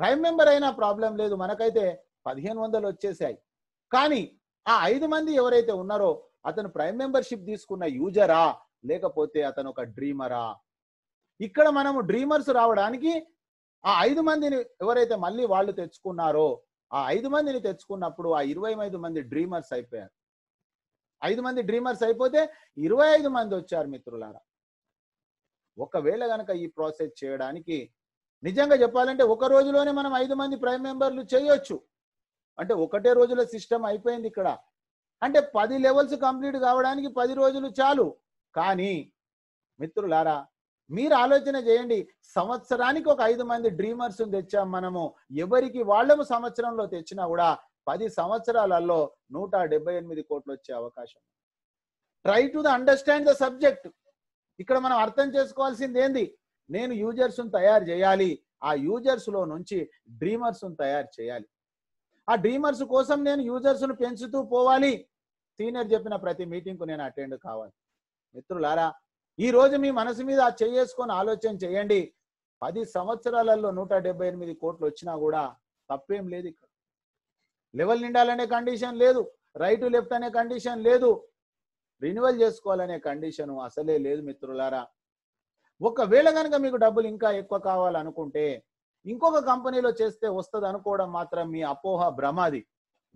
ప్రైమ్ మెంబర్ అయినా ప్రాబ్లం లేదు మనకైతే పదిహేను వందలు వచ్చేసాయి కానీ ఆ ఐదు మంది ఎవరైతే ఉన్నారో అతను ప్రైమ్ మెంబర్షిప్ తీసుకున్న యూజరా లేకపోతే అతను ఒక డ్రీమరా ఇక్కడ మనము డ్రీమర్స్ రావడానికి ఆ ఐదు మందిని ఎవరైతే మళ్ళీ వాళ్ళు తెచ్చుకున్నారో ఆ ఐదు మందిని తెచ్చుకున్నప్పుడు ఆ ఇరవై ఐదు మంది డ్రీమర్స్ అయిపోయారు ఐదు మంది డ్రీమర్స్ అయిపోతే ఇరవై ఐదు మంది వచ్చారు మిత్రులారా ఒకవేళ గనక ఈ ప్రాసెస్ చేయడానికి నిజంగా చెప్పాలంటే ఒక రోజులోనే మనం ఐదు మంది ప్రైమ్ మెంబర్లు చేయొచ్చు అంటే ఒకటే రోజుల సిస్టమ్ అయిపోయింది ఇక్కడ అంటే పది లెవెల్స్ కంప్లీట్ కావడానికి పది రోజులు చాలు కానీ మిత్రులారా మీరు ఆలోచన చేయండి సంవత్సరానికి ఒక ఐదు మంది డ్రీమర్స్ తెచ్చాం మనము ఎవరికి వాళ్ళము సంవత్సరంలో తెచ్చినా కూడా పది సంవత్సరాలలో నూట డెబ్బై ఎనిమిది కోట్లు వచ్చే అవకాశం try to the understand the subject ఇక్కడ మనం అర్థం చేసుకోవాల్సింది ఏంది నేను యూజర్స్ తయారు చేయాలి ఆ యూజర్స్ లో నుంచి డ్రీమర్స్ తయారు చేయాలి ఆ డ్రీమర్స్ కోసం నేను యూజర్స్ పెంచుతూ పోవాలి సీనియర్ చెప్పిన ప్రతి మీటింగ్ కు నేను అటెండ్ కావాలి మిత్రులారా ఈ రోజు మీ మనసు మీద చేసుకొని ఆలోచన చేయండి పది సంవత్సరాలలో నూట డెబ్బై ఎనిమిది కోట్లు వచ్చినా కూడా తప్పేం లేదు ఇక్కడ లెవెల్ నిండాలనే కండిషన్ లేదు రైట్ లెఫ్ట్ అనే కండిషన్ లేదు రిన్యువల్ చేసుకోవాలనే కండిషన్ అసలే లేదు మిత్రులారా ఒకవేళ కనుక మీకు డబ్బులు ఇంకా ఎక్కువ కావాలనుకుంటే ఇంకొక కంపెనీలో చేస్తే వస్తుంది అనుకోవడం మాత్రం మీ అపోహ భ్రమ అది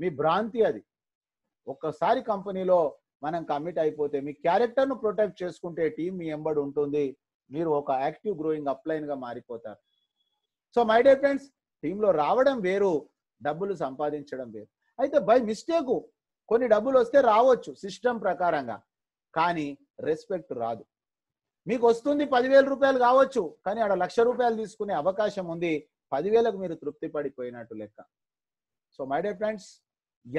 మీ భ్రాంతి అది ఒక్కసారి కంపెనీలో మనం కమిట్ అయిపోతే మీ క్యారెక్టర్ను ప్రొటెక్ట్ చేసుకుంటే టీం మీ ఎంబడి ఉంటుంది మీరు ఒక యాక్టివ్ గ్రోయింగ్ అప్లైన్ గా మారిపోతారు సో మై డియర్ ఫ్రెండ్స్ టీంలో రావడం వేరు డబ్బులు సంపాదించడం వేరు అయితే బై మిస్టేకు కొన్ని డబ్బులు వస్తే రావచ్చు సిస్టమ్ ప్రకారంగా కానీ రెస్పెక్ట్ రాదు మీకు వస్తుంది పదివేల రూపాయలు కావచ్చు కానీ ఆడ లక్ష రూపాయలు తీసుకునే అవకాశం ఉంది పదివేలకు మీరు తృప్తి పడిపోయినట్టు లెక్క సో మై డియర్ ఫ్రెండ్స్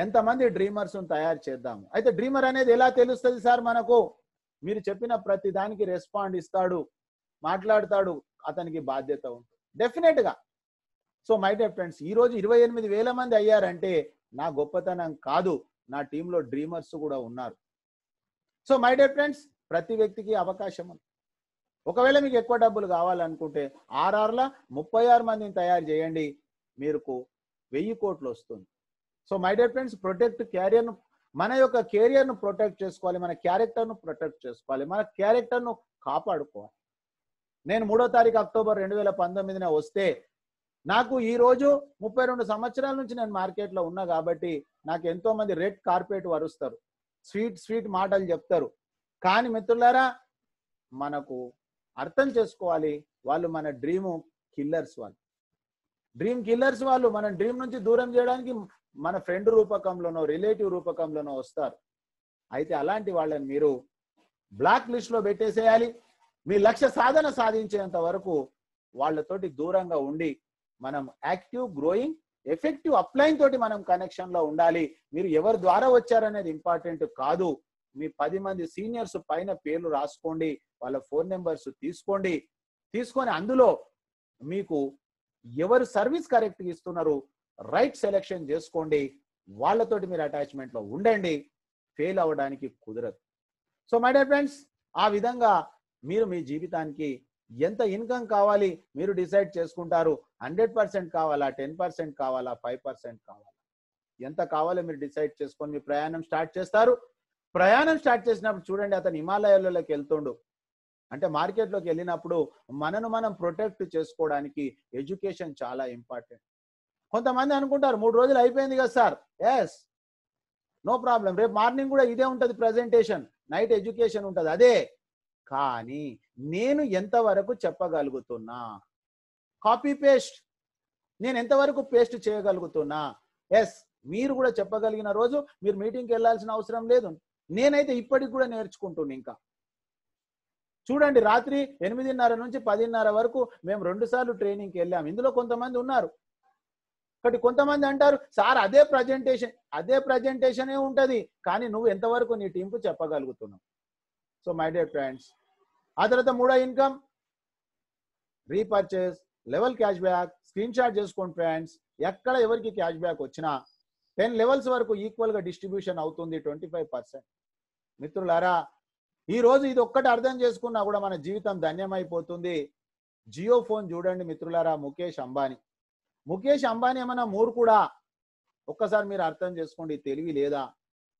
ఎంతమంది డ్రీమర్స్ తయారు చేద్దాము అయితే డ్రీమర్ అనేది ఎలా తెలుస్తుంది సార్ మనకు మీరు చెప్పిన ప్రతి దానికి రెస్పాండ్ ఇస్తాడు మాట్లాడతాడు అతనికి బాధ్యత ఉంటుంది డెఫినెట్ గా సో మై డే ఫ్రెండ్స్ ఈ రోజు ఇరవై ఎనిమిది వేల మంది అయ్యారంటే నా గొప్పతనం కాదు నా టీంలో డ్రీమర్స్ కూడా ఉన్నారు సో మై డే ఫ్రెండ్స్ ప్రతి వ్యక్తికి అవకాశం ఉంది ఒకవేళ మీకు ఎక్కువ డబ్బులు కావాలనుకుంటే ఆర్ఆర్ల ముప్పై ఆరు మందిని తయారు చేయండి మీరు వెయ్యి కోట్లు వస్తుంది so my dear friends protect క్యారియర్ను మన యొక్క కెరియర్ను ప్రొటెక్ట్ చేసుకోవాలి మన క్యారెక్టర్ను ప్రొటెక్ట్ చేసుకోవాలి మన క్యారెక్టర్ను కాపాడుకోవాలి నేను మూడో తారీఖు అక్టోబర్ రెండు వేల పంతొమ్మిదిన వస్తే నాకు ఈ రోజు ముప్పై రెండు సంవత్సరాల నుంచి నేను మార్కెట్లో ఉన్నా కాబట్టి నాకు ఎంతో మంది రెడ్ కార్పెట్ వరుస్తారు స్వీట్ స్వీట్ మాటలు చెప్తారు కానీ మిత్రులారా మనకు అర్థం చేసుకోవాలి వాళ్ళు మన డ్రీము కిల్లర్స్ వాళ్ళు డ్రీమ్ కిల్లర్స్ వాళ్ళు మన డ్రీమ్ నుంచి దూరం చేయడానికి మన ఫ్రెండ్ రూపకంలోనో రిలేటివ్ రూపకంలోనో వస్తారు అయితే అలాంటి వాళ్ళని మీరు బ్లాక్ లిస్ట్ లో పెట్టేసేయాలి మీ లక్ష్య సాధన సాధించేంత వరకు వాళ్ళతోటి దూరంగా ఉండి మనం యాక్టివ్ గ్రోయింగ్ ఎఫెక్టివ్ అప్లైన్ తోటి మనం కనెక్షన్ లో ఉండాలి మీరు ఎవరి ద్వారా వచ్చారనేది ఇంపార్టెంట్ కాదు మీ పది మంది సీనియర్స్ పైన పేర్లు రాసుకోండి వాళ్ళ ఫోన్ నెంబర్స్ తీసుకోండి తీసుకొని అందులో మీకు ఎవరు సర్వీస్ కరెక్ట్ ఇస్తున్నారు రైట్ సెలెక్షన్ చేసుకోండి వాళ్ళతోటి మీరు అటాచ్మెంట్లో ఉండండి ఫెయిల్ అవ్వడానికి కుదరదు సో మై డియర్ ఫ్రెండ్స్ ఆ విధంగా మీరు మీ జీవితానికి ఎంత ఇన్కమ్ కావాలి మీరు డిసైడ్ చేసుకుంటారు హండ్రెడ్ పర్సెంట్ కావాలా టెన్ పర్సెంట్ కావాలా ఫైవ్ పర్సెంట్ కావాలా ఎంత కావాలో మీరు డిసైడ్ చేసుకొని మీ ప్రయాణం స్టార్ట్ చేస్తారు ప్రయాణం స్టార్ట్ చేసినప్పుడు చూడండి అతను హిమాలయాలలోకి వెళ్తుండు అంటే మార్కెట్లోకి వెళ్ళినప్పుడు మనను మనం ప్రొటెక్ట్ చేసుకోవడానికి ఎడ్యుకేషన్ చాలా ఇంపార్టెంట్ కొంతమంది అనుకుంటారు మూడు రోజులు అయిపోయింది కదా సార్ ఎస్ నో ప్రాబ్లం రేపు మార్నింగ్ కూడా ఇదే ఉంటుంది ప్రజెంటేషన్ నైట్ ఎడ్యుకేషన్ ఉంటుంది అదే కానీ నేను ఎంతవరకు చెప్పగలుగుతున్నా కాపీ పేస్ట్ నేను ఎంతవరకు పేస్ట్ చేయగలుగుతున్నా ఎస్ మీరు కూడా చెప్పగలిగిన రోజు మీరు మీటింగ్కి వెళ్ళాల్సిన అవసరం లేదు నేనైతే ఇప్పటికి కూడా నేర్చుకుంటున్నాను ఇంకా చూడండి రాత్రి ఎనిమిదిన్నర నుంచి పదిన్నర వరకు మేము రెండుసార్లు ట్రైనింగ్కి వెళ్ళాము ఇందులో కొంతమంది ఉన్నారు ఒకటి కొంతమంది అంటారు సార్ అదే ప్రజెంటేషన్ అదే ప్రజెంటేషనే ఉంటుంది కానీ నువ్వు ఎంతవరకు నీ టీంకు చెప్పగలుగుతున్నావు సో మై డియర్ ఫ్రెండ్స్ ఆ తర్వాత మూడో income repurchase level cash back screenshot చేసుకోండి ఫ్రెండ్స్ ఎక్కడ ఎవరికి క్యాష్ బ్యాక్ వచ్చినా టెన్ లెవెల్స్ వరకు ఈక్వల్గా డిస్ట్రిబ్యూషన్ అవుతుంది ట్వంటీ ఫైవ్ పర్సెంట్ మిత్రులారా ఈ రోజు ఇది ఒక్కటి అర్థం చేసుకున్నా కూడా మన జీవితం ధన్యమైపోతుంది జియో ఫోన్ చూడండి మిత్రులారా ముఖేష్ అంబానీ ముఖేష్ అంబానీ ఏమన్నా కూడా ఒక్కసారి మీరు అర్థం చేసుకోండి తెలివి లేదా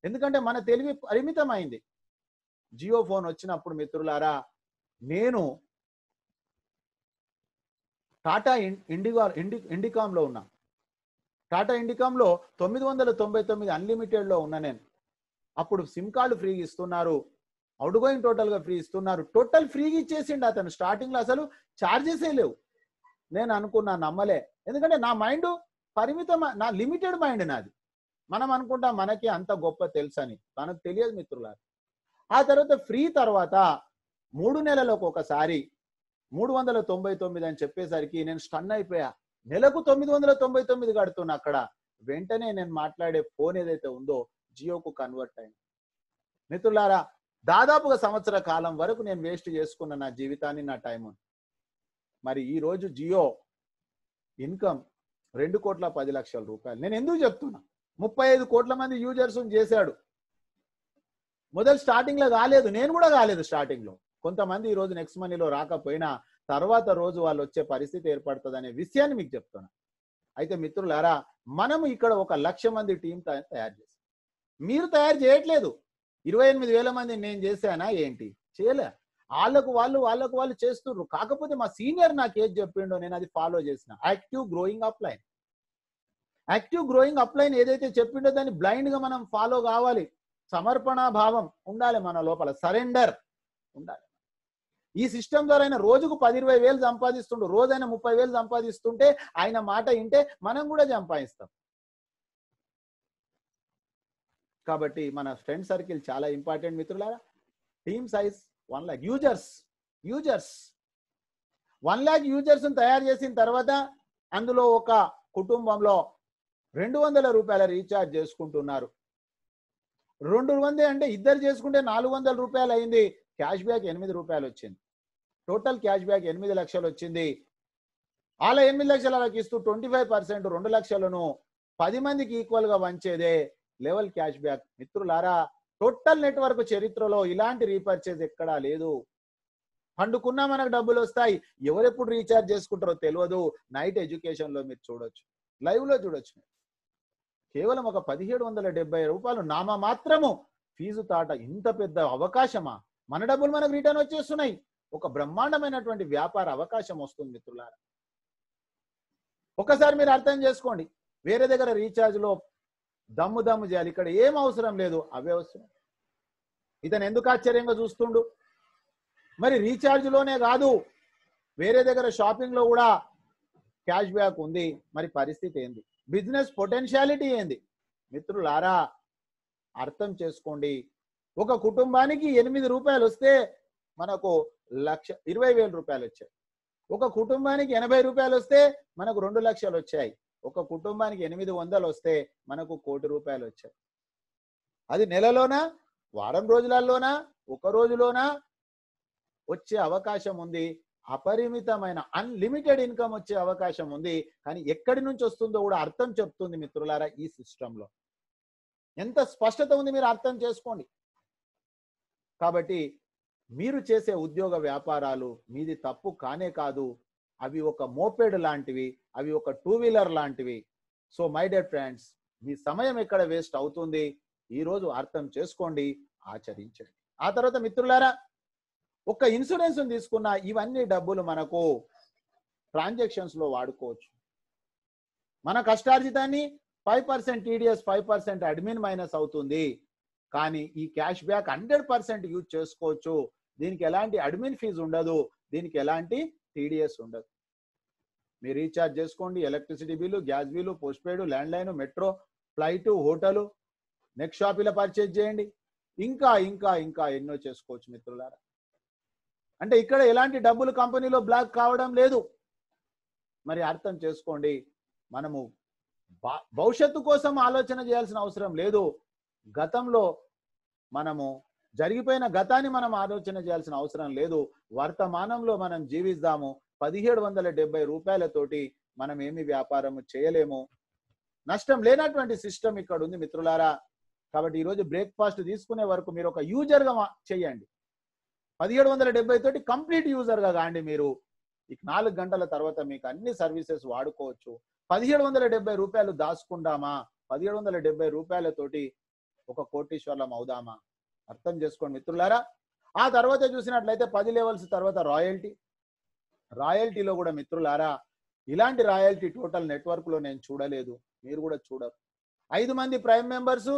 ఎందుకంటే మన తెలివి పరిమితమైంది జియో ఫోన్ వచ్చినప్పుడు మిత్రులారా నేను టాటా ఇండిగా ఇండి ఇండికామ్లో ఉన్నా టాటా ఇండికామ్లో తొమ్మిది వందల తొంభై తొమ్మిది అన్లిమిటెడ్లో ఉన్నా నేను అప్పుడు సిమ్ కార్డు ఫ్రీ ఇస్తున్నారు అవుట్ గోయింగ్ టోటల్గా ఫ్రీ ఇస్తున్నారు టోటల్ ఫ్రీగా ఇచ్చేసిండు అతను స్టార్టింగ్లో అసలు ఏ లేవు నేను అనుకున్నా నమ్మలే ఎందుకంటే నా మైండ్ పరిమితం నా లిమిటెడ్ మైండ్ నాది మనం అనుకుంటాం మనకి అంత గొప్ప తెలుసని మనకు తెలియదు మిత్రులారు ఆ తర్వాత ఫ్రీ తర్వాత మూడు నెలలకు ఒకసారి మూడు వందల తొంభై తొమ్మిది అని చెప్పేసరికి నేను స్టన్ అయిపోయా నెలకు తొమ్మిది వందల తొంభై తొమ్మిది కడుతున్నా అక్కడ వెంటనే నేను మాట్లాడే ఫోన్ ఏదైతే ఉందో జియోకు కన్వర్ట్ అయింది మిత్రులారా దాదాపుగా సంవత్సర కాలం వరకు నేను వేస్ట్ చేసుకున్న నా జీవితాన్ని నా టైం మరి ఈరోజు జియో ఇన్కమ్ రెండు కోట్ల పది లక్షల రూపాయలు నేను ఎందుకు చెప్తున్నా ముప్పై ఐదు కోట్ల మంది యూజర్స్ చేశాడు మొదలు లో కాలేదు నేను కూడా కాలేదు స్టార్టింగ్లో కొంతమంది ఈ రోజు నెక్స్ట్ మనీలో రాకపోయినా తర్వాత రోజు వాళ్ళు వచ్చే పరిస్థితి ఏర్పడుతుంది అనే విషయాన్ని మీకు చెప్తున్నా అయితే మిత్రులారా మనము ఇక్కడ ఒక లక్ష మంది టీం తయారు చేసాం మీరు తయారు చేయట్లేదు ఇరవై ఎనిమిది వేల మంది నేను చేశానా ఏంటి చేయలే వాళ్ళకు వాళ్ళు వాళ్ళకు వాళ్ళు చేస్తున్నారు కాకపోతే మా సీనియర్ నాకు ఏది చెప్పిండో నేను అది ఫాలో చేసిన active growing upline active growing upline ఏదైతే చెప్పిండో దాన్ని గా మనం ఫాలో కావాలి సమర్పణ భావం ఉండాలి మన లోపల సరెండర్ ఉండాలి ఈ సిస్టమ్ ద్వారా ఆయన రోజుకు పది ఇరవై వేలు సంపాదిస్తుండు రోజు ఆయన ముప్పై వేలు సంపాదిస్తుంటే ఆయన మాట వింటే మనం కూడా సంపాదిస్తాం కాబట్టి మన ఫ్రెండ్ సర్కిల్ చాలా ఇంపార్టెంట్ మిత్రులారా team size one lakh users users one lakh యూజర్స్ని తయారు చేసిన తర్వాత అందులో ఒక కుటుంబంలో రెండు వందల రూపాయల రీఛార్జ్ చేసుకుంటున్నారు రెండు వందలు అంటే ఇద్దరు చేసుకుంటే నాలుగు వందల రూపాయలు అయింది క్యాష్ బ్యాక్ ఎనిమిది రూపాయలు వచ్చింది టోటల్ క్యాష్ బ్యాక్ ఎనిమిది లక్షలు వచ్చింది అలా ఎనిమిది లక్షల ఇస్తూ ట్వంటీ ఫైవ్ పర్సెంట్ రెండు లక్షలను పది మందికి ఈక్వల్గా వంచేదే లెవెల్ క్యాష్ బ్యాక్ మిత్రులారా టోటల్ నెట్వర్క్ చరిత్రలో ఇలాంటి రీపర్చేజ్ ఎక్కడా లేదు పండుకున్నా మనకు డబ్బులు వస్తాయి ఎవరెప్పుడు రీఛార్జ్ చేసుకుంటారో తెలియదు నైట్ ఎడ్యుకేషన్ లో మీరు చూడొచ్చు లైవ్ లో చూడొచ్చు కేవలం ఒక పదిహేడు వందల డెబ్బై రూపాయలు నామ మాత్రము ఫీజు తాట ఇంత పెద్ద అవకాశమా మన డబ్బులు మనకు రిటర్న్ వచ్చేస్తున్నాయి ఒక బ్రహ్మాండమైనటువంటి వ్యాపార అవకాశం వస్తుంది మిత్రులారా ఒకసారి మీరు అర్థం చేసుకోండి వేరే దగ్గర రీఛార్జ్ లో దమ్ము దమ్ము చేయాలి ఇక్కడ ఏం అవసరం లేదు అవే అవసరం ఇతను ఎందుకు ఆశ్చర్యంగా చూస్తుండు మరి రీఛార్జ్లోనే కాదు వేరే దగ్గర షాపింగ్లో కూడా క్యాష్ బ్యాక్ ఉంది మరి పరిస్థితి ఏంది బిజినెస్ పొటెన్షియాలిటీ ఏంది మిత్రులారా అర్థం చేసుకోండి ఒక కుటుంబానికి ఎనిమిది రూపాయలు వస్తే మనకు లక్ష ఇరవై వేల రూపాయలు వచ్చాయి ఒక కుటుంబానికి ఎనభై రూపాయలు వస్తే మనకు రెండు లక్షలు వచ్చాయి ఒక కుటుంబానికి ఎనిమిది వందలు వస్తే మనకు కోటి రూపాయలు వచ్చాయి అది నెలలోనా వారం రోజులలోనా ఒక రోజులోనా వచ్చే అవకాశం ఉంది అపరిమితమైన అన్లిమిటెడ్ ఇన్కమ్ వచ్చే అవకాశం ఉంది కానీ ఎక్కడి నుంచి వస్తుందో కూడా అర్థం చెప్తుంది మిత్రులారా ఈ సిస్టంలో ఎంత స్పష్టత ఉంది మీరు అర్థం చేసుకోండి కాబట్టి మీరు చేసే ఉద్యోగ వ్యాపారాలు మీది తప్పు కానే కాదు అవి ఒక మోపేడు లాంటివి అవి ఒక టూ వీలర్ లాంటివి సో మై డియర్ ఫ్రెండ్స్ మీ సమయం ఎక్కడ వేస్ట్ అవుతుంది ఈరోజు అర్థం చేసుకోండి ఆచరించండి ఆ తర్వాత మిత్రులారా ఒక ఇన్సూరెన్స్ తీసుకున్న ఇవన్నీ డబ్బులు మనకు ట్రాన్సాక్షన్స్ లో వాడుకోవచ్చు మన కష్టార్జితాన్ని five percent TDS five percent admin minus అవుతుంది కానీ ఈ cash back hundred percent use చేసుకోవచ్చు దీనికి ఎలాంటి అడ్మిన్ ఫీజు ఉండదు దీనికి ఎలాంటి టీడీఎస్ ఉండదు మీరు రీఛార్జ్ చేసుకోండి electricity bill gas bill post paid land line metro flight hotel shop ఇలా పర్చేజ్ చేయండి ఇంకా ఇంకా ఇంకా ఎన్నో చేసుకోవచ్చు మిత్రులారా అంటే ఇక్కడ ఎలాంటి డబ్బులు కంపెనీలో బ్లాక్ కావడం లేదు మరి అర్థం చేసుకోండి మనము భవిష్యత్తు కోసం ఆలోచన చేయాల్సిన అవసరం లేదు గతంలో మనము జరిగిపోయిన గతాన్ని మనం ఆలోచన చేయాల్సిన అవసరం లేదు వర్తమానంలో మనం జీవిద్దాము పదిహేడు వందల డెబ్బై రూపాయలతోటి మనం ఏమి వ్యాపారము చేయలేము నష్టం లేనటువంటి సిస్టమ్ ఇక్కడ ఉంది మిత్రులారా కాబట్టి ఈరోజు బ్రేక్ఫాస్ట్ తీసుకునే వరకు మీరు ఒక యూజర్గా చేయండి పదిహేడు వందల డెబ్బై తోటి కంప్లీట్ యూజర్గా కాండి మీరు ఇక నాలుగు గంటల తర్వాత మీకు అన్ని సర్వీసెస్ వాడుకోవచ్చు పదిహేడు వందల డెబ్బై రూపాయలు దాచుకుందామా పదిహేడు వందల డెబ్బై రూపాయలతోటి ఒక కోటీశ్వర్లం అవుదామా అర్థం చేసుకోండి మిత్రులారా ఆ తర్వాత చూసినట్లయితే పది లెవెల్స్ తర్వాత రాయల్టీ రాయల్టీలో కూడా మిత్రులారా ఇలాంటి రాయల్టీ టోటల్ నెట్వర్క్లో నేను చూడలేదు మీరు కూడా చూడరు ఐదు మంది ప్రైమ్ మెంబర్స్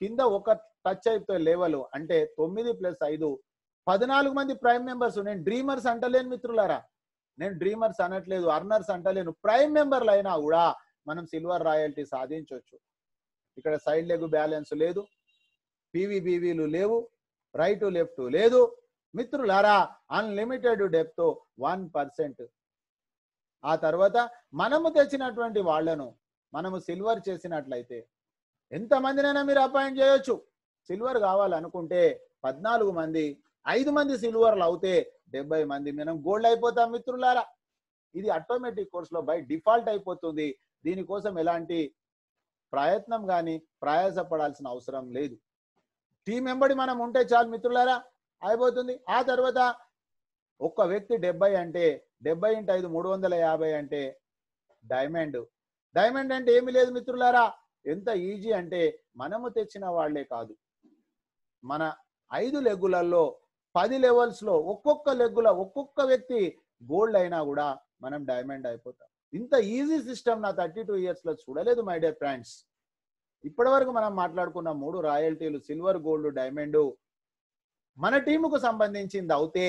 కింద ఒక టచ్ అయిపోతే లెవెల్ అంటే తొమ్మిది ప్లస్ ఐదు పద్నాలుగు మంది ప్రైమ్ మెంబర్స్ నేను డ్రీమర్స్ అంటలేను మిత్రులారా నేను డ్రీమర్స్ అనట్లేదు అర్నర్స్ అంటలేను ప్రైమ్ మెంబర్లు అయినా కూడా మనం సిల్వర్ రాయల్టీ సాధించవచ్చు ఇక్కడ సైడ్ లెగ్ బ్యాలెన్స్ లేదు పీవీబీవీలు లేవు రైట్ లెఫ్ట్ లేదు మిత్రులారా అన్లిమిటెడ్ డెప్త్ వన్ పర్సెంట్ ఆ తర్వాత మనము తెచ్చినటువంటి వాళ్లను మనము సిల్వర్ చేసినట్లయితే ఎంతమందినైనా మీరు అపాయింట్ చేయొచ్చు సిల్వర్ కావాలనుకుంటే పద్నాలుగు మంది ఐదు మంది సిల్వర్లు అవుతే డెబ్బై మంది మనం గోల్డ్ అయిపోతాం మిత్రులారా ఇది ఆటోమేటిక్ కోర్సులో బై డిఫాల్ట్ అయిపోతుంది దీనికోసం ఎలాంటి ప్రయత్నం కానీ ప్రయాసపడాల్సిన అవసరం లేదు టీం ఎంబడి మనం ఉంటే చాలు మిత్రులారా అయిపోతుంది ఆ తర్వాత ఒక్క వ్యక్తి డెబ్బై అంటే డెబ్బై ఇంటి ఐదు మూడు వందల యాభై అంటే డైమండ్ డైమండ్ అంటే ఏమి లేదు మిత్రులారా ఎంత ఈజీ అంటే మనము తెచ్చిన వాళ్లే కాదు మన ఐదు లెగ్గులలో పది లెవెల్స్లో ఒక్కొక్క లెగ్గుల ఒక్కొక్క వ్యక్తి గోల్డ్ అయినా కూడా మనం డైమండ్ అయిపోతాం ఇంత ఈజీ సిస్టమ్ నా థర్టీ టూ ఇయర్స్లో చూడలేదు మై డియర్ ఫ్రెండ్స్ ఇప్పటి వరకు మనం మాట్లాడుకున్న మూడు రాయల్టీలు సిల్వర్ గోల్డ్ డైమండ్ మన టీముకు సంబంధించింది అవుతే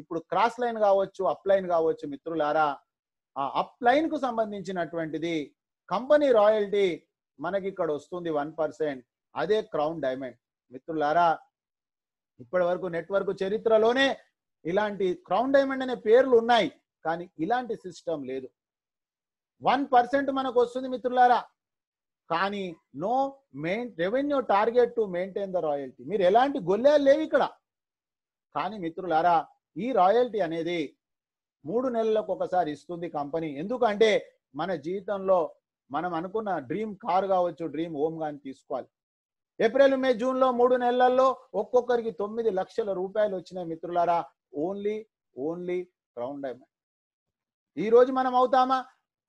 ఇప్పుడు క్రాస్ లైన్ కావచ్చు అప్ లైన్ కావచ్చు మిత్రులారా ఆ అప్ లైన్ కు సంబంధించినటువంటిది కంపెనీ రాయల్టీ మనకి ఇక్కడ వస్తుంది వన్ పర్సెంట్ అదే క్రౌన్ డైమండ్ మిత్రులారా ఇప్పటి వరకు నెట్వర్క్ చరిత్రలోనే ఇలాంటి క్రౌన్ డైమండ్ అనే పేర్లు ఉన్నాయి కానీ ఇలాంటి సిస్టమ్ లేదు వన్ పర్సెంట్ మనకు వస్తుంది మిత్రులారా కానీ no main revenue target to maintain the royalty మీరు ఎలాంటి గొల్లేలు లేవు ఇక్కడ కానీ మిత్రులారా ఈ రాయల్టీ అనేది మూడు నెలలకు ఒకసారి ఇస్తుంది కంపెనీ ఎందుకంటే మన జీవితంలో మనం అనుకున్న డ్రీమ్ కార్ కావచ్చు డ్రీమ్ హోమ్ కానీ తీసుకోవాలి ఏప్రిల్ మే జూన్లో మూడు నెలల్లో ఒక్కొక్కరికి తొమ్మిది లక్షల రూపాయలు వచ్చినాయి మిత్రులారా ఓన్లీ ఓన్లీ రౌండ్ డైమండ్ ఈ రోజు మనం అవుతామా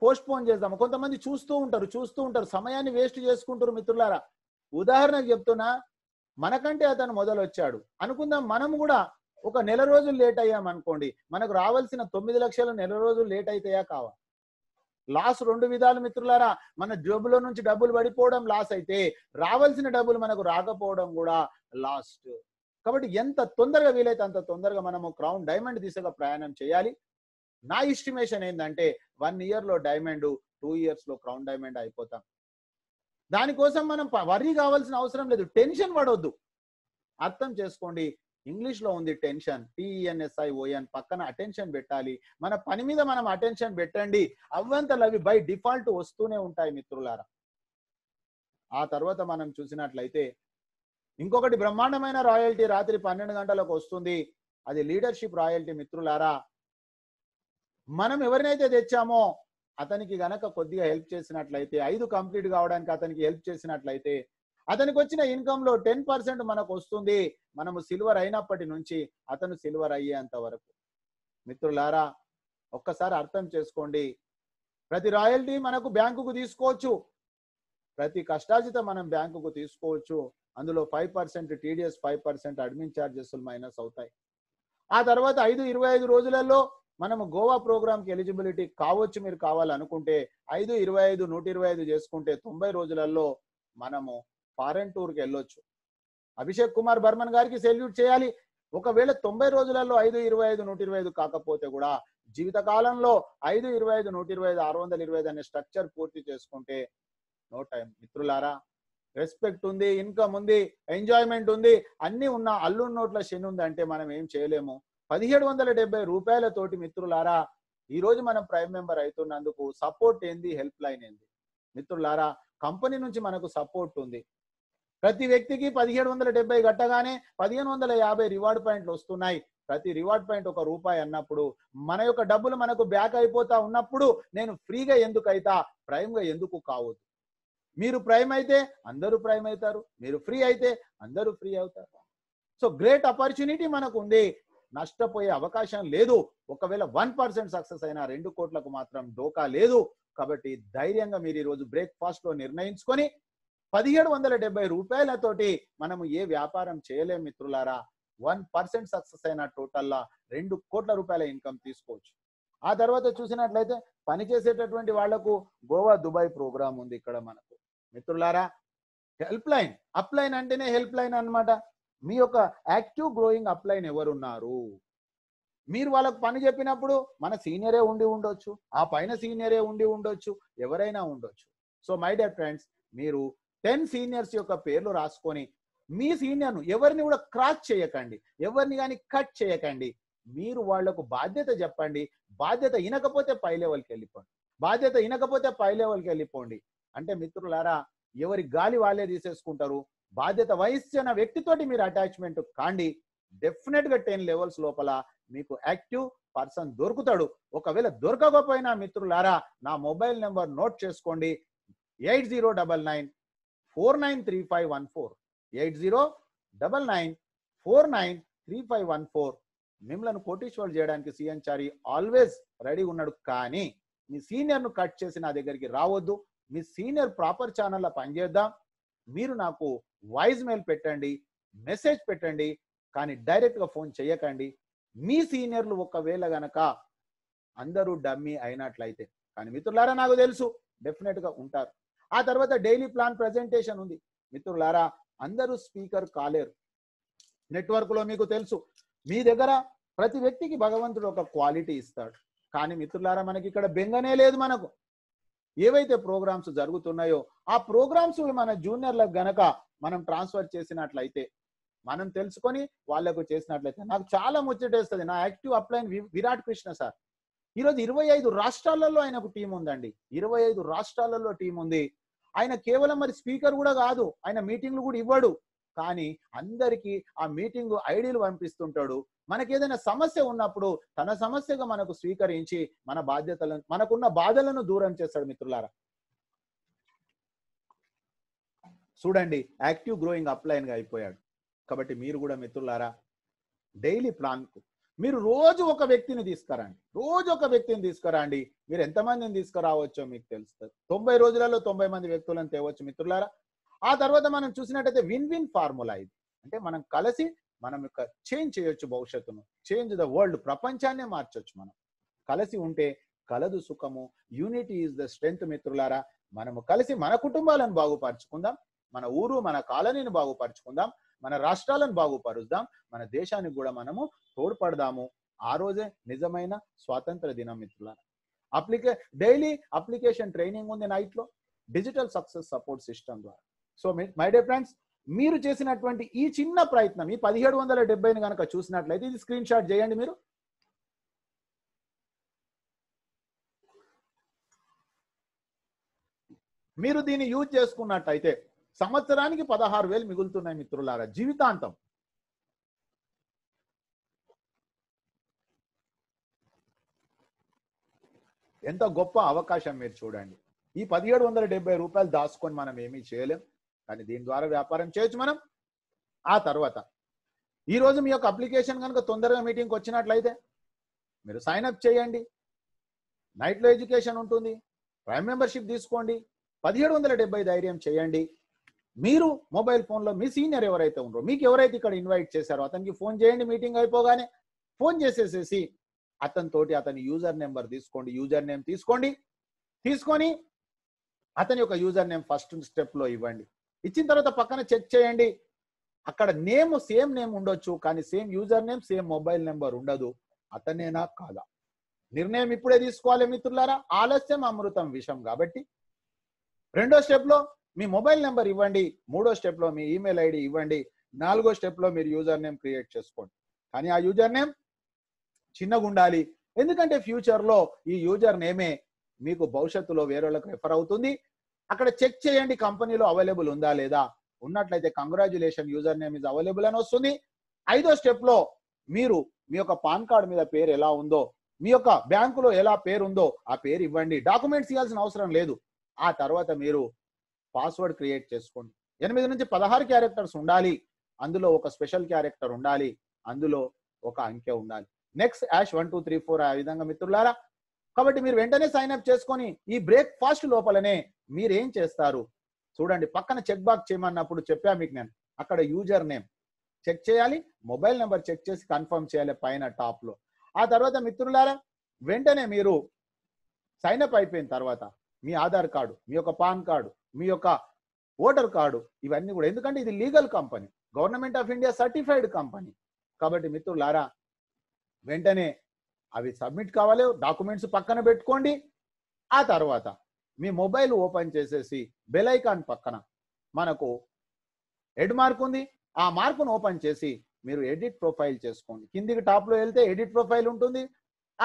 పోస్ట్ పోన్ చేద్దాము కొంతమంది చూస్తూ ఉంటారు చూస్తూ ఉంటారు సమయాన్ని వేస్ట్ చేసుకుంటారు మిత్రులారా ఉదాహరణకు చెప్తున్నా మనకంటే అతను మొదలొచ్చాడు అనుకుందాం మనం కూడా ఒక నెల రోజులు లేట్ అయ్యాం అనుకోండి మనకు రావాల్సిన తొమ్మిది లక్షలు నెల రోజులు లేట్ అయితేయా కావా లాస్ రెండు విధాలు మిత్రులారా మన జేబులో నుంచి డబ్బులు పడిపోవడం లాస్ అయితే రావాల్సిన డబ్బులు మనకు రాకపోవడం కూడా లాస్ట్ కాబట్టి ఎంత తొందరగా వీలైతే అంత తొందరగా మనము క్రౌన్ డైమండ్ దిశగా ప్రయాణం చేయాలి నా ఎస్టిమేషన్ ఏంటంటే వన్ ఇయర్లో డైమండ్ టూ ఇయర్స్ లో క్రౌన్ డైమండ్ అయిపోతాం దానికోసం మనం వర్రీ కావాల్సిన అవసరం లేదు టెన్షన్ పడవద్దు అర్థం చేసుకోండి ఇంగ్లీష్ లో ఉంది టెన్షన్ టిఎన్ఎస్ఐ ఓఎన్ పక్కన అటెన్షన్ పెట్టాలి మన పని మీద మనం అటెన్షన్ పెట్టండి అవ్వంతలు అవి బై డిఫాల్ట్ వస్తూనే ఉంటాయి మిత్రులారా ఆ తర్వాత మనం చూసినట్లయితే ఇంకొకటి బ్రహ్మాండమైన రాయల్టీ రాత్రి పన్నెండు గంటలకు వస్తుంది అది లీడర్షిప్ రాయల్టీ మిత్రులారా మనం ఎవరినైతే తెచ్చామో అతనికి గనక కొద్దిగా హెల్ప్ చేసినట్లయితే ఐదు కంప్లీట్ కావడానికి అతనికి హెల్ప్ చేసినట్లయితే అతనికి వచ్చిన ఇన్కమ్ లో టెన్ పర్సెంట్ మనకు వస్తుంది మనము సిల్వర్ అయినప్పటి నుంచి అతను సిల్వర్ అయ్యేంత వరకు మిత్రులారా ఒక్కసారి అర్థం చేసుకోండి ప్రతి రాయల్టీ మనకు బ్యాంకుకు తీసుకోవచ్చు ప్రతి కష్టార్జిత మనం బ్యాంకుకు తీసుకోవచ్చు అందులో five percent TDS five percent admin charges minus అవుతాయి ఆ తర్వాత ఐదు ఇరవై ఐదు రోజులలో మనము గోవా ప్రోగ్రామ్కి ఎలిజిబిలిటీ కావచ్చు మీరు కావాలనుకుంటే ఐదు ఇరవై ఐదు నూట ఇరవై ఐదు చేసుకుంటే తొంభై రోజులలో మనము ఫారెన్ టూర్కి వెళ్ళొచ్చు అభిషేక్ కుమార్ బర్మన్ గారికి సెల్యూట్ చేయాలి ఒకవేళ తొంభై రోజులలో ఐదు ఇరవై ఐదు నూట ఇరవై ఐదు కాకపోతే కూడా జీవితకాలంలో ఐదు ఇరవై ఐదు నూట ఇరవై ఐదు ఆరు వందల ఇరవై ఐదు అనే స్ట్రక్చర్ పూర్తి చేసుకుంటే నో టైం మిత్రులారా రెస్పెక్ట్ ఉంది ఇన్కమ్ ఉంది ఎంజాయ్మెంట్ ఉంది అన్ని ఉన్న అల్లు నోట్ల శని ఉంది అంటే మనం ఏం చేయలేము పదిహేడు వందల డెబ్బై రూపాయలతోటి మిత్రులారా ఈరోజు మనం ప్రైమ్ మెంబర్ అవుతున్నందుకు సపోర్ట్ ఏంది హెల్ప్ లైన్ ఏంది మిత్రులారా కంపెనీ నుంచి మనకు సపోర్ట్ ఉంది ప్రతి వ్యక్తికి పదిహేడు వందల డెబ్బై గట్టగానే పదిహేను వందల యాభై రివార్డ్ పాయింట్లు వస్తున్నాయి ప్రతి రివార్డ్ పాయింట్ ఒక రూపాయి అన్నప్పుడు మన యొక్క డబ్బులు మనకు బ్యాక్ అయిపోతా ఉన్నప్పుడు నేను ఫ్రీగా ఎందుకైతా ప్రైమ్గా ఎందుకు కావద్దు మీరు ప్రైమ్ అయితే అందరూ ప్రైమ్ అవుతారు మీరు ఫ్రీ అయితే అందరూ ఫ్రీ అవుతారు సో గ్రేట్ ఆపర్చునిటీ మనకు ఉంది నష్టపోయే అవకాశం లేదు ఒకవేళ వన్ పర్సెంట్ సక్సెస్ అయినా రెండు కోట్లకు మాత్రం డోకా లేదు కాబట్టి ధైర్యంగా మీరు ఈరోజు బ్రేక్ఫాస్ట్ లో నిర్ణయించుకొని పదిహేడు వందల డెబ్బై రూపాయలతోటి మనము ఏ వ్యాపారం చేయలేము మిత్రులారా వన్ పర్సెంట్ సక్సెస్ అయిన టోటల్లా రెండు కోట్ల రూపాయల ఇన్కమ్ తీసుకోవచ్చు ఆ తర్వాత చూసినట్లయితే పనిచేసేటటువంటి వాళ్లకు గోవా దుబాయ్ ప్రోగ్రామ్ ఉంది ఇక్కడ మనకు మిత్రులారా హెల్ప్ లైన్ అప్లైన్ అంటేనే హెల్ప్ లైన్ అనమాట మీ యొక్క యాక్టివ్ గ్రోయింగ్ అప్లైన్ ఎవరున్నారు మీరు వాళ్ళకు పని చెప్పినప్పుడు మన సీనియరే ఉండి ఉండొచ్చు ఆ పైన సీనియరే ఉండి ఉండొచ్చు ఎవరైనా ఉండొచ్చు సో మై డియర్ ఫ్రెండ్స్ మీరు టెన్ సీనియర్స్ యొక్క పేర్లు రాసుకొని మీ సీనియర్ను ఎవరిని కూడా క్రాస్ చేయకండి ఎవరిని కానీ కట్ చేయకండి మీరు వాళ్లకు బాధ్యత చెప్పండి బాధ్యత ఇనకపోతే పై లెవెల్కి వెళ్ళిపోండి బాధ్యత ఇనకపోతే పై లెవెల్కి వెళ్ళిపోండి అంటే మిత్రులారా ఎవరి గాలి వాళ్ళే తీసేసుకుంటారు బాధ్యత వహిస్తున్న వ్యక్తితోటి మీరు అటాచ్మెంట్ కాండి డెఫినెట్ గా టెన్ లెవెల్స్ లోపల మీకు యాక్టివ్ పర్సన్ దొరుకుతాడు ఒకవేళ దొరకకపోయినా మిత్రులారా నా మొబైల్ నెంబర్ నోట్ చేసుకోండి eight zero double nine four nine three five one four eight zero double nine four nine three five one four మిమ్మల్ని కోటీశ్వరులు చేయడానికి సీఎం చారి ఆల్వేస్ రెడీ ఉన్నాడు కానీ మీ సీనియర్ను కట్ చేసి నా దగ్గరికి రావద్దు మీ సీనియర్ ప్రాపర్ ఛానల్లో పనిచేద్దాం మీరు నాకు వాయిస్ మెయిల్ పెట్టండి మెసేజ్ పెట్టండి కానీ డైరెక్ట్గా ఫోన్ చేయకండి మీ సీనియర్లు ఒకవేళ గనక అందరూ డమ్మీ అయినట్లయితే కానీ మిత్రులారా నాకు తెలుసు డెఫినెట్గా ఉంటారు ఆ తర్వాత డైలీ ప్లాన్ ప్రజెంటేషన్ ఉంది మిత్రులారా అందరూ స్పీకర్ కాలేరు నెట్వర్క్లో మీకు తెలుసు మీ దగ్గర ప్రతి వ్యక్తికి భగవంతుడు ఒక క్వాలిటీ ఇస్తాడు కానీ మిత్రులారా మనకి ఇక్కడ బెంగనే లేదు మనకు ఏవైతే ప్రోగ్రామ్స్ జరుగుతున్నాయో ఆ ప్రోగ్రామ్స్ మన జూనియర్లకు గనక మనం ట్రాన్స్ఫర్ చేసినట్లయితే మనం తెలుసుకొని వాళ్లకు చేసినట్లయితే నాకు చాలా ముచ్చటేస్తుంది నా active upline Virat Krishna sir ఈరోజు ఇరవై ఐదు రాష్ట్రాలలో ఆయనకు టీం ఉందండి ఇరవై ఐదు రాష్ట్రాలలో టీం ఉంది ఆయన కేవలం మరి స్పీకర్ కూడా కాదు ఆయన మీటింగ్లు కూడా ఇవ్వడు కానీ అందరికీ ఆ మీటింగ్ ఐడీలు పంపిస్తుంటాడు మనకి ఏదైనా సమస్య ఉన్నప్పుడు తన సమస్యగా మనకు స్వీకరించి మన బాధ్యతలను మనకున్న బాధలను దూరం చేస్తాడు మిత్రులారా చూడండి యాక్టివ్ గ్రోయింగ్ అప్లైన్ గా అయిపోయాడు కాబట్టి మీరు కూడా మిత్రులారా డైలీ ప్లాన్ మీరు రోజు ఒక వ్యక్తిని తీసుకురండి రోజు ఒక వ్యక్తిని తీసుకురండి మీరు ఎంతమందిని తీసుకురావచ్చో మీకు తెలుస్తుంది తొంభై రోజులలో తొంభై మంది వ్యక్తులను తేవచ్చు మిత్రులారా ఆ తర్వాత మనం చూసినట్టయితే విన్ విన్ ఫార్ములా ఇది అంటే మనం కలిసి మనం యొక్క చేంజ్ చేయొచ్చు భవిష్యత్తును చేంజ్ ద వరల్డ్ ప్రపంచాన్నే మార్చొచ్చు మనం కలిసి ఉంటే కలదు సుఖము యూనిటీ ఈజ్ ద స్ట్రెంగ్త్ మిత్రులారా మనము కలిసి మన కుటుంబాలను బాగుపరచుకుందాం మన ఊరు మన కాలనీని బాగుపరచుకుందాం మన రాష్ట్రాలను బాగుపరుద్దాం మన దేశానికి కూడా మనము తోడ్పడదాము ఆ రోజే నిజమైన స్వాతంత్ర దినం మిత్రులారా అప్లికే డైలీ అప్లికేషన్ ట్రైనింగ్ ఉంది నైట్లో డిజిటల్ సక్సెస్ సపోర్ట్ సిస్టమ్ ద్వారా సో మై డే ఫ్రెండ్స్ మీరు చేసినటువంటి ఈ చిన్న ప్రయత్నం ఈ పదిహేడు వందల డెబ్బైని కనుక చూసినట్లయితే ఇది స్క్రీన్ షాట్ చేయండి మీరు మీరు దీన్ని యూజ్ చేసుకున్నట్టయితే సంవత్సరానికి పదహారు వేలు మిగులుతున్నాయి మిత్రులారా జీవితాంతం ఎంత గొప్ప అవకాశం మీరు చూడండి ఈ పదిహేడు వందల డెబ్బై రూపాయలు దాచుకొని మనం ఏమీ చేయలేం కానీ దీని ద్వారా వ్యాపారం చేయొచ్చు మనం ఆ తర్వాత ఈ రోజు మీ యొక్క అప్లికేషన్ కనుక తొందరగా మీటింగ్కి వచ్చినట్లయితే మీరు సైన్ అప్ చేయండి నైట్లో ఎడ్యుకేషన్ ఉంటుంది ప్రైమ్ మెంబర్షిప్ తీసుకోండి పదిహేడు వందల డెబ్బై ధైర్యం చేయండి మీరు మొబైల్ ఫోన్లో మీ సీనియర్ ఎవరైతే ఉన్నారో మీకు ఎవరైతే ఇక్కడ ఇన్వైట్ చేశారో అతనికి ఫోన్ చేయండి మీటింగ్ అయిపోగానే ఫోన్ చేసేసేసి అతనితోటి అతని యూజర్ నెంబర్ తీసుకోండి యూజర్ నేమ్ తీసుకోండి తీసుకొని అతని యొక్క యూజర్ నేమ్ ఫస్ట్ స్టెప్లో ఇవ్వండి ఇచ్చిన తర్వాత పక్కన చెక్ చేయండి అక్కడ నేమ్ సేమ్ నేమ్ ఉండొచ్చు కానీ same user name same mobile number ఉండదు అతనేనా కాదా నిర్ణయం ఇప్పుడే తీసుకోవాలి మిత్రులారా ఆలస్యం అమృతం విషం కాబట్టి రెండో స్టెప్ లో మీ మొబైల్ నెంబర్ ఇవ్వండి మూడో స్టెప్ లో మీ ఈమెయిల్ ఐడి ఇవ్వండి నాలుగో స్టెప్ లో మీరు యూజర్ నేమ్ క్రియేట్ చేసుకోండి కానీ ఆ యూజర్ నేమ్ చిన్నగా ఉండాలి ఎందుకంటే ఫ్యూచర్ లో ఈ యూజర్ నేమే మీకు భవిష్యత్తులో వాళ్ళకి రెఫర్ అవుతుంది అక్కడ చెక్ చేయండి కంపెనీలో అవైలబుల్ ఉందా లేదా ఉన్నట్లయితే congratulation user name is available అని వస్తుంది ఐదో స్టెప్ లో మీరు మీ యొక్క పాన్ కార్డ్ మీద పేరు ఎలా ఉందో మీ యొక్క బ్యాంకులో ఎలా పేరు ఉందో ఆ పేరు ఇవ్వండి డాక్యుమెంట్స్ ఇవ్వాల్సిన అవసరం లేదు ఆ తర్వాత మీరు పాస్వర్డ్ క్రియేట్ చేసుకోండి ఎనిమిది నుంచి పదహారు క్యారెక్టర్స్ ఉండాలి అందులో ఒక స్పెషల్ క్యారెక్టర్ ఉండాలి అందులో ఒక అంకె ఉండాలి next hash one two three four ఆ విధంగా మిత్రులారా కాబట్టి మీరు వెంటనే సైన్ అప్ చేసుకొని ఈ బ్రేక్ఫాస్ట్ లోపలనే మీరేం చేస్తారు చూడండి పక్కన చెక్ బాక్ చేయమన్నప్పుడు చెప్పా మీకు నేను అక్కడ యూజర్ నేమ్ చెక్ చేయాలి మొబైల్ నెంబర్ చెక్ చేసి కన్ఫర్మ్ చేయాలి పైన టాప్లో ఆ తర్వాత మిత్రులారా వెంటనే మీరు సైన్ అప్ అయిపోయిన తర్వాత మీ ఆధార్ కార్డు మీ యొక్క పాన్ కార్డు మీ యొక్క ఓటర్ కార్డు ఇవన్నీ కూడా ఎందుకంటే ఇది legal company government of India certified company కాబట్టి మిత్రులారా వెంటనే అవి సబ్మిట్ కావాలి డాక్యుమెంట్స్ పక్కన పెట్టుకోండి ఆ తర్వాత మీ మొబైల్ ఓపెన్ చేసేసి బెలైకాన్ పక్కన మనకు హెడ్ మార్క్ ఉంది ఆ మార్కును ఓపెన్ చేసి మీరు ఎడిట్ ప్రొఫైల్ చేసుకోండి కిందికి టాప్లో వెళ్తే ఎడిట్ ప్రొఫైల్ ఉంటుంది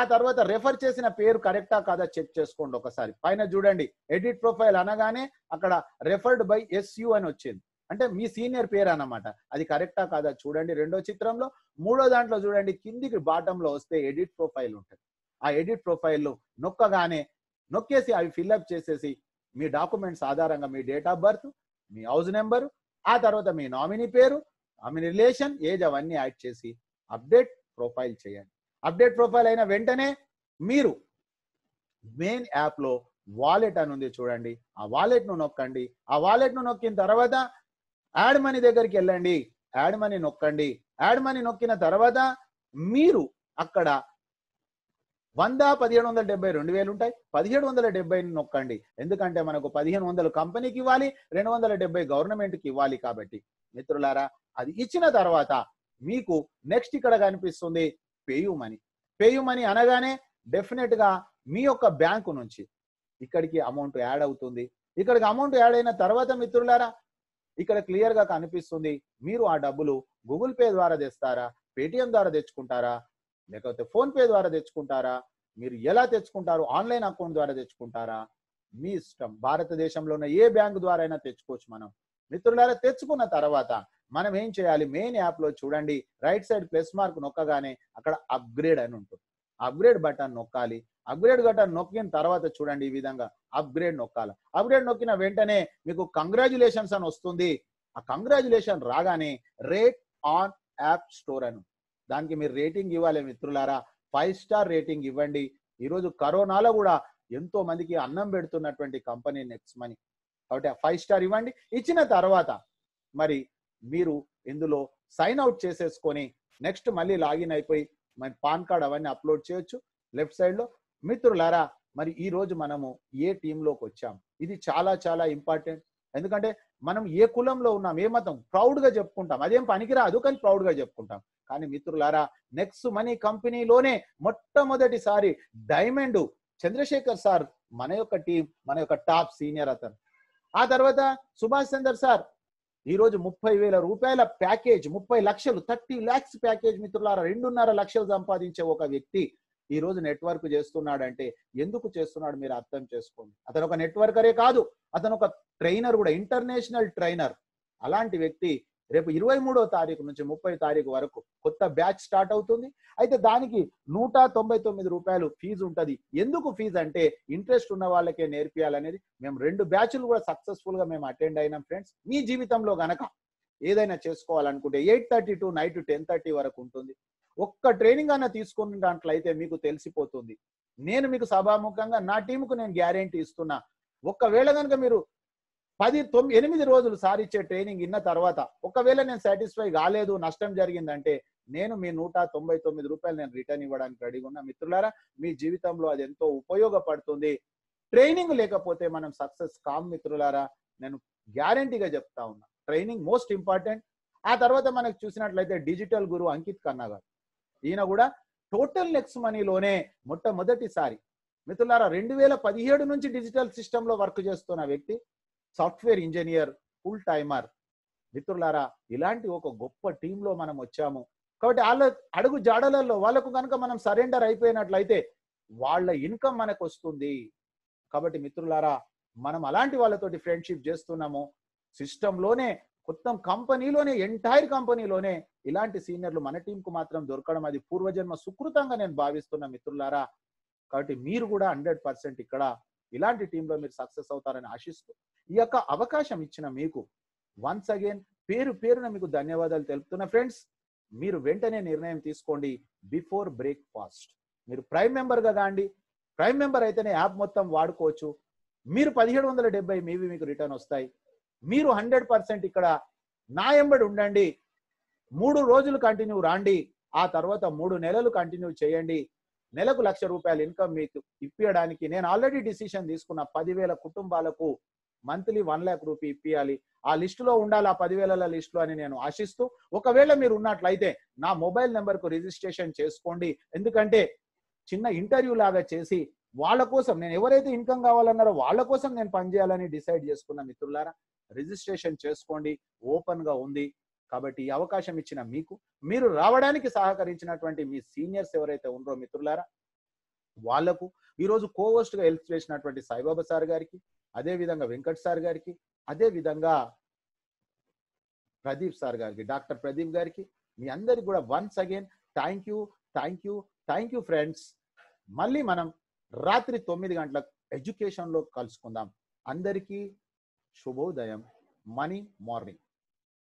ఆ తర్వాత రెఫర్ చేసిన పేరు కరెక్టా కాదా చెక్ చేసుకోండి ఒకసారి పైన చూడండి ఎడిట్ ప్రొఫైల్ అనగానే అక్కడ రెఫర్డ్ బై ఎస్యు అని వచ్చింది అంటే మీ సీనియర్ పేరు అనమాట అది కరెక్టా కాదా చూడండి రెండో చిత్రంలో మూడో దాంట్లో చూడండి కిందికి బాటంలో వస్తే ఎడిట్ ప్రొఫైల్ ఉంటుంది ఆ ఎడిట్ ప్రొఫైల్ నొక్కగానే నొక్కేసి అవి ఫిల్అప్ చేసేసి మీ డాక్యుమెంట్స్ ఆధారంగా మీ డేట్ ఆఫ్ బర్త్ మీ హౌస్ నెంబరు ఆ తర్వాత మీ నామినీ పేరు ఆమె రిలేషన్ ఏజ్ అవన్నీ యాడ్ చేసి అప్డేట్ ప్రొఫైల్ చేయండి అప్డేట్ ప్రొఫైల్ అయిన వెంటనే మీరు మెయిన్ యాప్లో వాలెట్ అని ఉంది చూడండి ఆ వాలెట్ను నొక్కండి ఆ వాలెట్ను నొక్కిన తర్వాత యాడ్ మనీ దగ్గరికి వెళ్ళండి యాడ్ మనీ నొక్కండి యాడ్ మనీ నొక్కిన తర్వాత మీరు అక్కడ వంద పదిహేడు వందల డెబ్బై రెండు వేలు ఉంటాయి పదిహేడు వందల డెబ్బై నొక్కండి ఎందుకంటే మనకు పదిహేను వందలు కంపెనీకి ఇవ్వాలి రెండు వందల డెబ్బై గవర్నమెంట్కి ఇవ్వాలి కాబట్టి మిత్రులారా అది ఇచ్చిన తర్వాత మీకు నెక్స్ట్ ఇక్కడ కనిపిస్తుంది పేయూ మనీ పేయూ మనీ అనగానే డెఫినెట్ గా మీ యొక్క బ్యాంకు నుంచి ఇక్కడికి అమౌంట్ యాడ్ అవుతుంది ఇక్కడికి అమౌంట్ యాడ్ అయిన తర్వాత మిత్రులారా ఇక్కడ క్లియర్ గా కనిపిస్తుంది మీరు ఆ డబ్బులు గూగుల్ పే ద్వారా తెస్తారా పేటిఎం ద్వారా తెచ్చుకుంటారా లేకపోతే ఫోన్ పే ద్వారా తెచ్చుకుంటారా మీరు ఎలా తెచ్చుకుంటారు ఆన్లైన్ అకౌంట్ ద్వారా తెచ్చుకుంటారా మీ ఇష్టం భారతదేశంలో ఉన్న ఏ బ్యాంక్ ద్వారా అయినా తెచ్చుకోవచ్చు మనం మిత్రులారా తెచ్చుకున్న తర్వాత మనం ఏం చేయాలి మెయిన్ యాప్ లో చూడండి రైట్ సైడ్ ప్లస్ మార్క్ నొక్కగానే అక్కడ అప్గ్రేడ్ అని ఉంటుంది అప్గ్రేడ్ బటన్ నొక్కాలి అప్గ్రేడ్ బటన్ నొక్కిన తర్వాత చూడండి ఈ విధంగా అప్గ్రేడ్ నొక్కాలి అప్గ్రేడ్ నొక్కిన వెంటనే మీకు కంగ్రాచులేషన్స్ అని వస్తుంది ఆ కంగ్రాచులేషన్ రాగానే రేట్ ఆన్ యాప్ స్టోర్ అని దానికి మీరు రేటింగ్ ఇవ్వాలి మిత్రులారా ఫైవ్ స్టార్ రేటింగ్ ఇవ్వండి ఈరోజు కరోనాలో కూడా ఎంతో మందికి అన్నం పెడుతున్నటువంటి కంపెనీ నెక్స్ట్ మనీ కాబట్టి ఆ ఫైవ్ స్టార్ ఇవ్వండి ఇచ్చిన తర్వాత మరి మీరు ఇందులో సైన్ అవుట్ చేసేసుకొని నెక్స్ట్ మళ్ళీ లాగిన్ అయిపోయి మన పాన్ కార్డ్ అవన్నీ అప్లోడ్ చేయొచ్చు లెఫ్ట్ సైడ్లో మిత్రులారా మరి ఈ రోజు మనము ఏ టీంలోకి వచ్చాం ఇది చాలా చాలా ఇంపార్టెంట్ ఎందుకంటే మనం ఏ కులంలో ఉన్నాం ఏ మతం ప్రౌడ్గా చెప్పుకుంటాం అదేం పనికిరాదు కానీ ప్రౌడ్గా చెప్పుకుంటాం కానీ మిత్రులారా నెక్స్ట్ మనీ కంపెనీలోనే మొట్టమొదటిసారి డైమండ్ చంద్రశేఖర్ సార్ మన యొక్క టీం మన యొక్క టాప్ సీనియర్ అతను ఆ తర్వాత సుభాష్ చంద్ర సార్ ఈరోజు ముప్పై వేల రూపాయల ప్యాకేజ్ ముప్పై లక్షలు థర్టీ ల్యాక్స్ ప్యాకేజ్ మిత్రులారా రెండున్నర లక్షలు సంపాదించే ఒక వ్యక్తి ఈ రోజు నెట్వర్క్ చేస్తున్నాడంటే ఎందుకు చేస్తున్నాడు మీరు అర్థం చేసుకోండి అతను ఒక నెట్వర్కరే కాదు అతను ఒక ట్రైనర్ కూడా ఇంటర్నేషనల్ ట్రైనర్ అలాంటి వ్యక్తి రేపు ఇరవై మూడో తారీఖు నుంచి ముప్పై తారీఖు వరకు కొత్త బ్యాచ్ స్టార్ట్ అవుతుంది అయితే దానికి నూట తొంభై తొమ్మిది రూపాయలు ఫీజు ఉంటుంది ఎందుకు ఫీజు అంటే ఇంట్రెస్ట్ ఉన్న వాళ్ళకే నేర్పియాలనేది మేము రెండు బ్యాచ్లు కూడా సక్సెస్ఫుల్ గా మేము అటెండ్ అయినాం ఫ్రెండ్స్ మీ జీవితంలో గనక ఏదైనా చేసుకోవాలనుకుంటే eight thirty to night ten thirty వరకు ఉంటుంది ఒక్క ట్రైనింగ్ అన్న తీసుకున్న దాంట్లో అయితే మీకు తెలిసిపోతుంది నేను మీకు సభాముఖంగా నా టీముకు నేను గ్యారెంటీ ఇస్తున్నా ఒక్కవేళ కనుక మీరు పది తొమ్మిది ఎనిమిది రోజులు సార్ ఇచ్చే ట్రైనింగ్ ఇన్న తర్వాత ఒకవేళ నేను సాటిస్ఫై కాలేదు నష్టం జరిగిందంటే నేను మీ నూట తొంభై తొమ్మిది రూపాయలు నేను రిటర్న్ ఇవ్వడానికి రెడీగా ఉన్నా మిత్రులారా మీ జీవితంలో అది ఎంతో ఉపయోగపడుతుంది ట్రైనింగ్ లేకపోతే మనం సక్సెస్ కామ్ మిత్రులారా నేను గ్యారంటీగా చెప్తా ఉన్నా ట్రైనింగ్ మోస్ట్ ఇంపార్టెంట్ ఆ తర్వాత మనకు చూసినట్లయితే డిజిటల్ గురువు అంకిత్ కన్నా గారు ఈయన కూడా టోటల్ నెక్స్ మనీలోనే మొట్టమొదటిసారి మిత్రులారా రెండు వేల పదిహేడు నుంచి డిజిటల్ సిస్టంలో వర్క్ చేస్తున్న వ్యక్తి సాఫ్ట్వేర్ ఇంజనీర్ ఫుల్ టైమర్ మిత్రులారా ఇలాంటి ఒక గొప్ప టీంలో మనం వచ్చాము కాబట్టి వాళ్ళ అడుగు జాడలలో వాళ్ళకు కనుక మనం సరెండర్ అయిపోయినట్లయితే వాళ్ళ ఇన్కమ్ మనకు వస్తుంది కాబట్టి మిత్రులారా మనం అలాంటి వాళ్ళతోటి ఫ్రెండ్షిప్ చేస్తున్నాము సిస్టంలోనే మొత్తం కంపెనీలోనే ఎంటైర్ కంపెనీలోనే ఇలాంటి సీనియర్లు మన టీంకు మాత్రం దొరకడం అది పూర్వజన్మ సుకృతంగా నేను భావిస్తున్న మిత్రులారా కాబట్టి మీరు కూడా హండ్రెడ్ పర్సెంట్ ఇక్కడ ఇలాంటి టీంలో మీరు సక్సెస్ అవుతారని ఆశిస్తూ ఈ యొక్క అవకాశం ఇచ్చిన మీకు వన్స్ అగైన్ పేరు పేరున మీకు ధన్యవాదాలు తెలుపుతున్న ఫ్రెండ్స్ మీరు వెంటనే నిర్ణయం తీసుకోండి బిఫోర్ బ్రేక్ఫాస్ట్ మీరు ప్రైమ్ మెంబర్ కదా అండి ప్రైమ్ మెంబర్ అయితేనే యాప్ మొత్తం వాడుకోవచ్చు మీరు పదిహేడు వందల డెబ్బై మీవి మీకు రిటర్న్ వస్తాయి మీరు హండ్రెడ్ పర్సెంట్ ఇక్కడ నా ఎంబడి ఉండండి మూడు రోజులు కంటిన్యూ రాండి ఆ తర్వాత మూడు నెలలు కంటిన్యూ చేయండి నెలకు లక్ష రూపాయల ఇన్కమ్ మీకు ఇప్పించడానికి నేను ఆల్రెడీ డిసిషన్ తీసుకున్న పదివేల కుటుంబాలకు మంత్లీ వన్ ల్యాక్ రూపీ ఇప్పియాలి ఆ లిస్టులో ఉండాలి ఆ పదివేల లిస్టులో అని నేను ఆశిస్తూ ఒకవేళ మీరు ఉన్నట్లయితే నా మొబైల్ నెంబర్కు రిజిస్ట్రేషన్ చేసుకోండి ఎందుకంటే చిన్న ఇంటర్వ్యూ లాగా చేసి వాళ్ళ కోసం నేను ఎవరైతే ఇన్కమ్ కావాలన్నారో వాళ్ళ కోసం నేను పనిచేయాలని డిసైడ్ చేసుకున్న మిత్రులారా రిజిస్ట్రేషన్ చేసుకోండి ఓపెన్గా ఉంది కాబట్టి ఈ అవకాశం ఇచ్చిన మీకు మీరు రావడానికి సహకరించినటువంటి మీ సీనియర్స్ ఎవరైతే ఉన్నారో మిత్రులారా వాళ్లకు ఈరోజు గా హెల్ప్ చేసినటువంటి సాయిబాబా సార్ గారికి అదే విధంగా వెంకట్ సార్ గారికి అదే విధంగా ప్రదీప్ సార్ గారికి డాక్టర్ ప్రదీప్ గారికి మీ అందరికి కూడా once again thank you thank you thank you friends మళ్ళీ మనం రాత్రి తొమ్మిది గంటలకు ఎడ్యుకేషన్లో కలుసుకుందాం అందరికీ శుభోదయం మనీ మార్నింగ్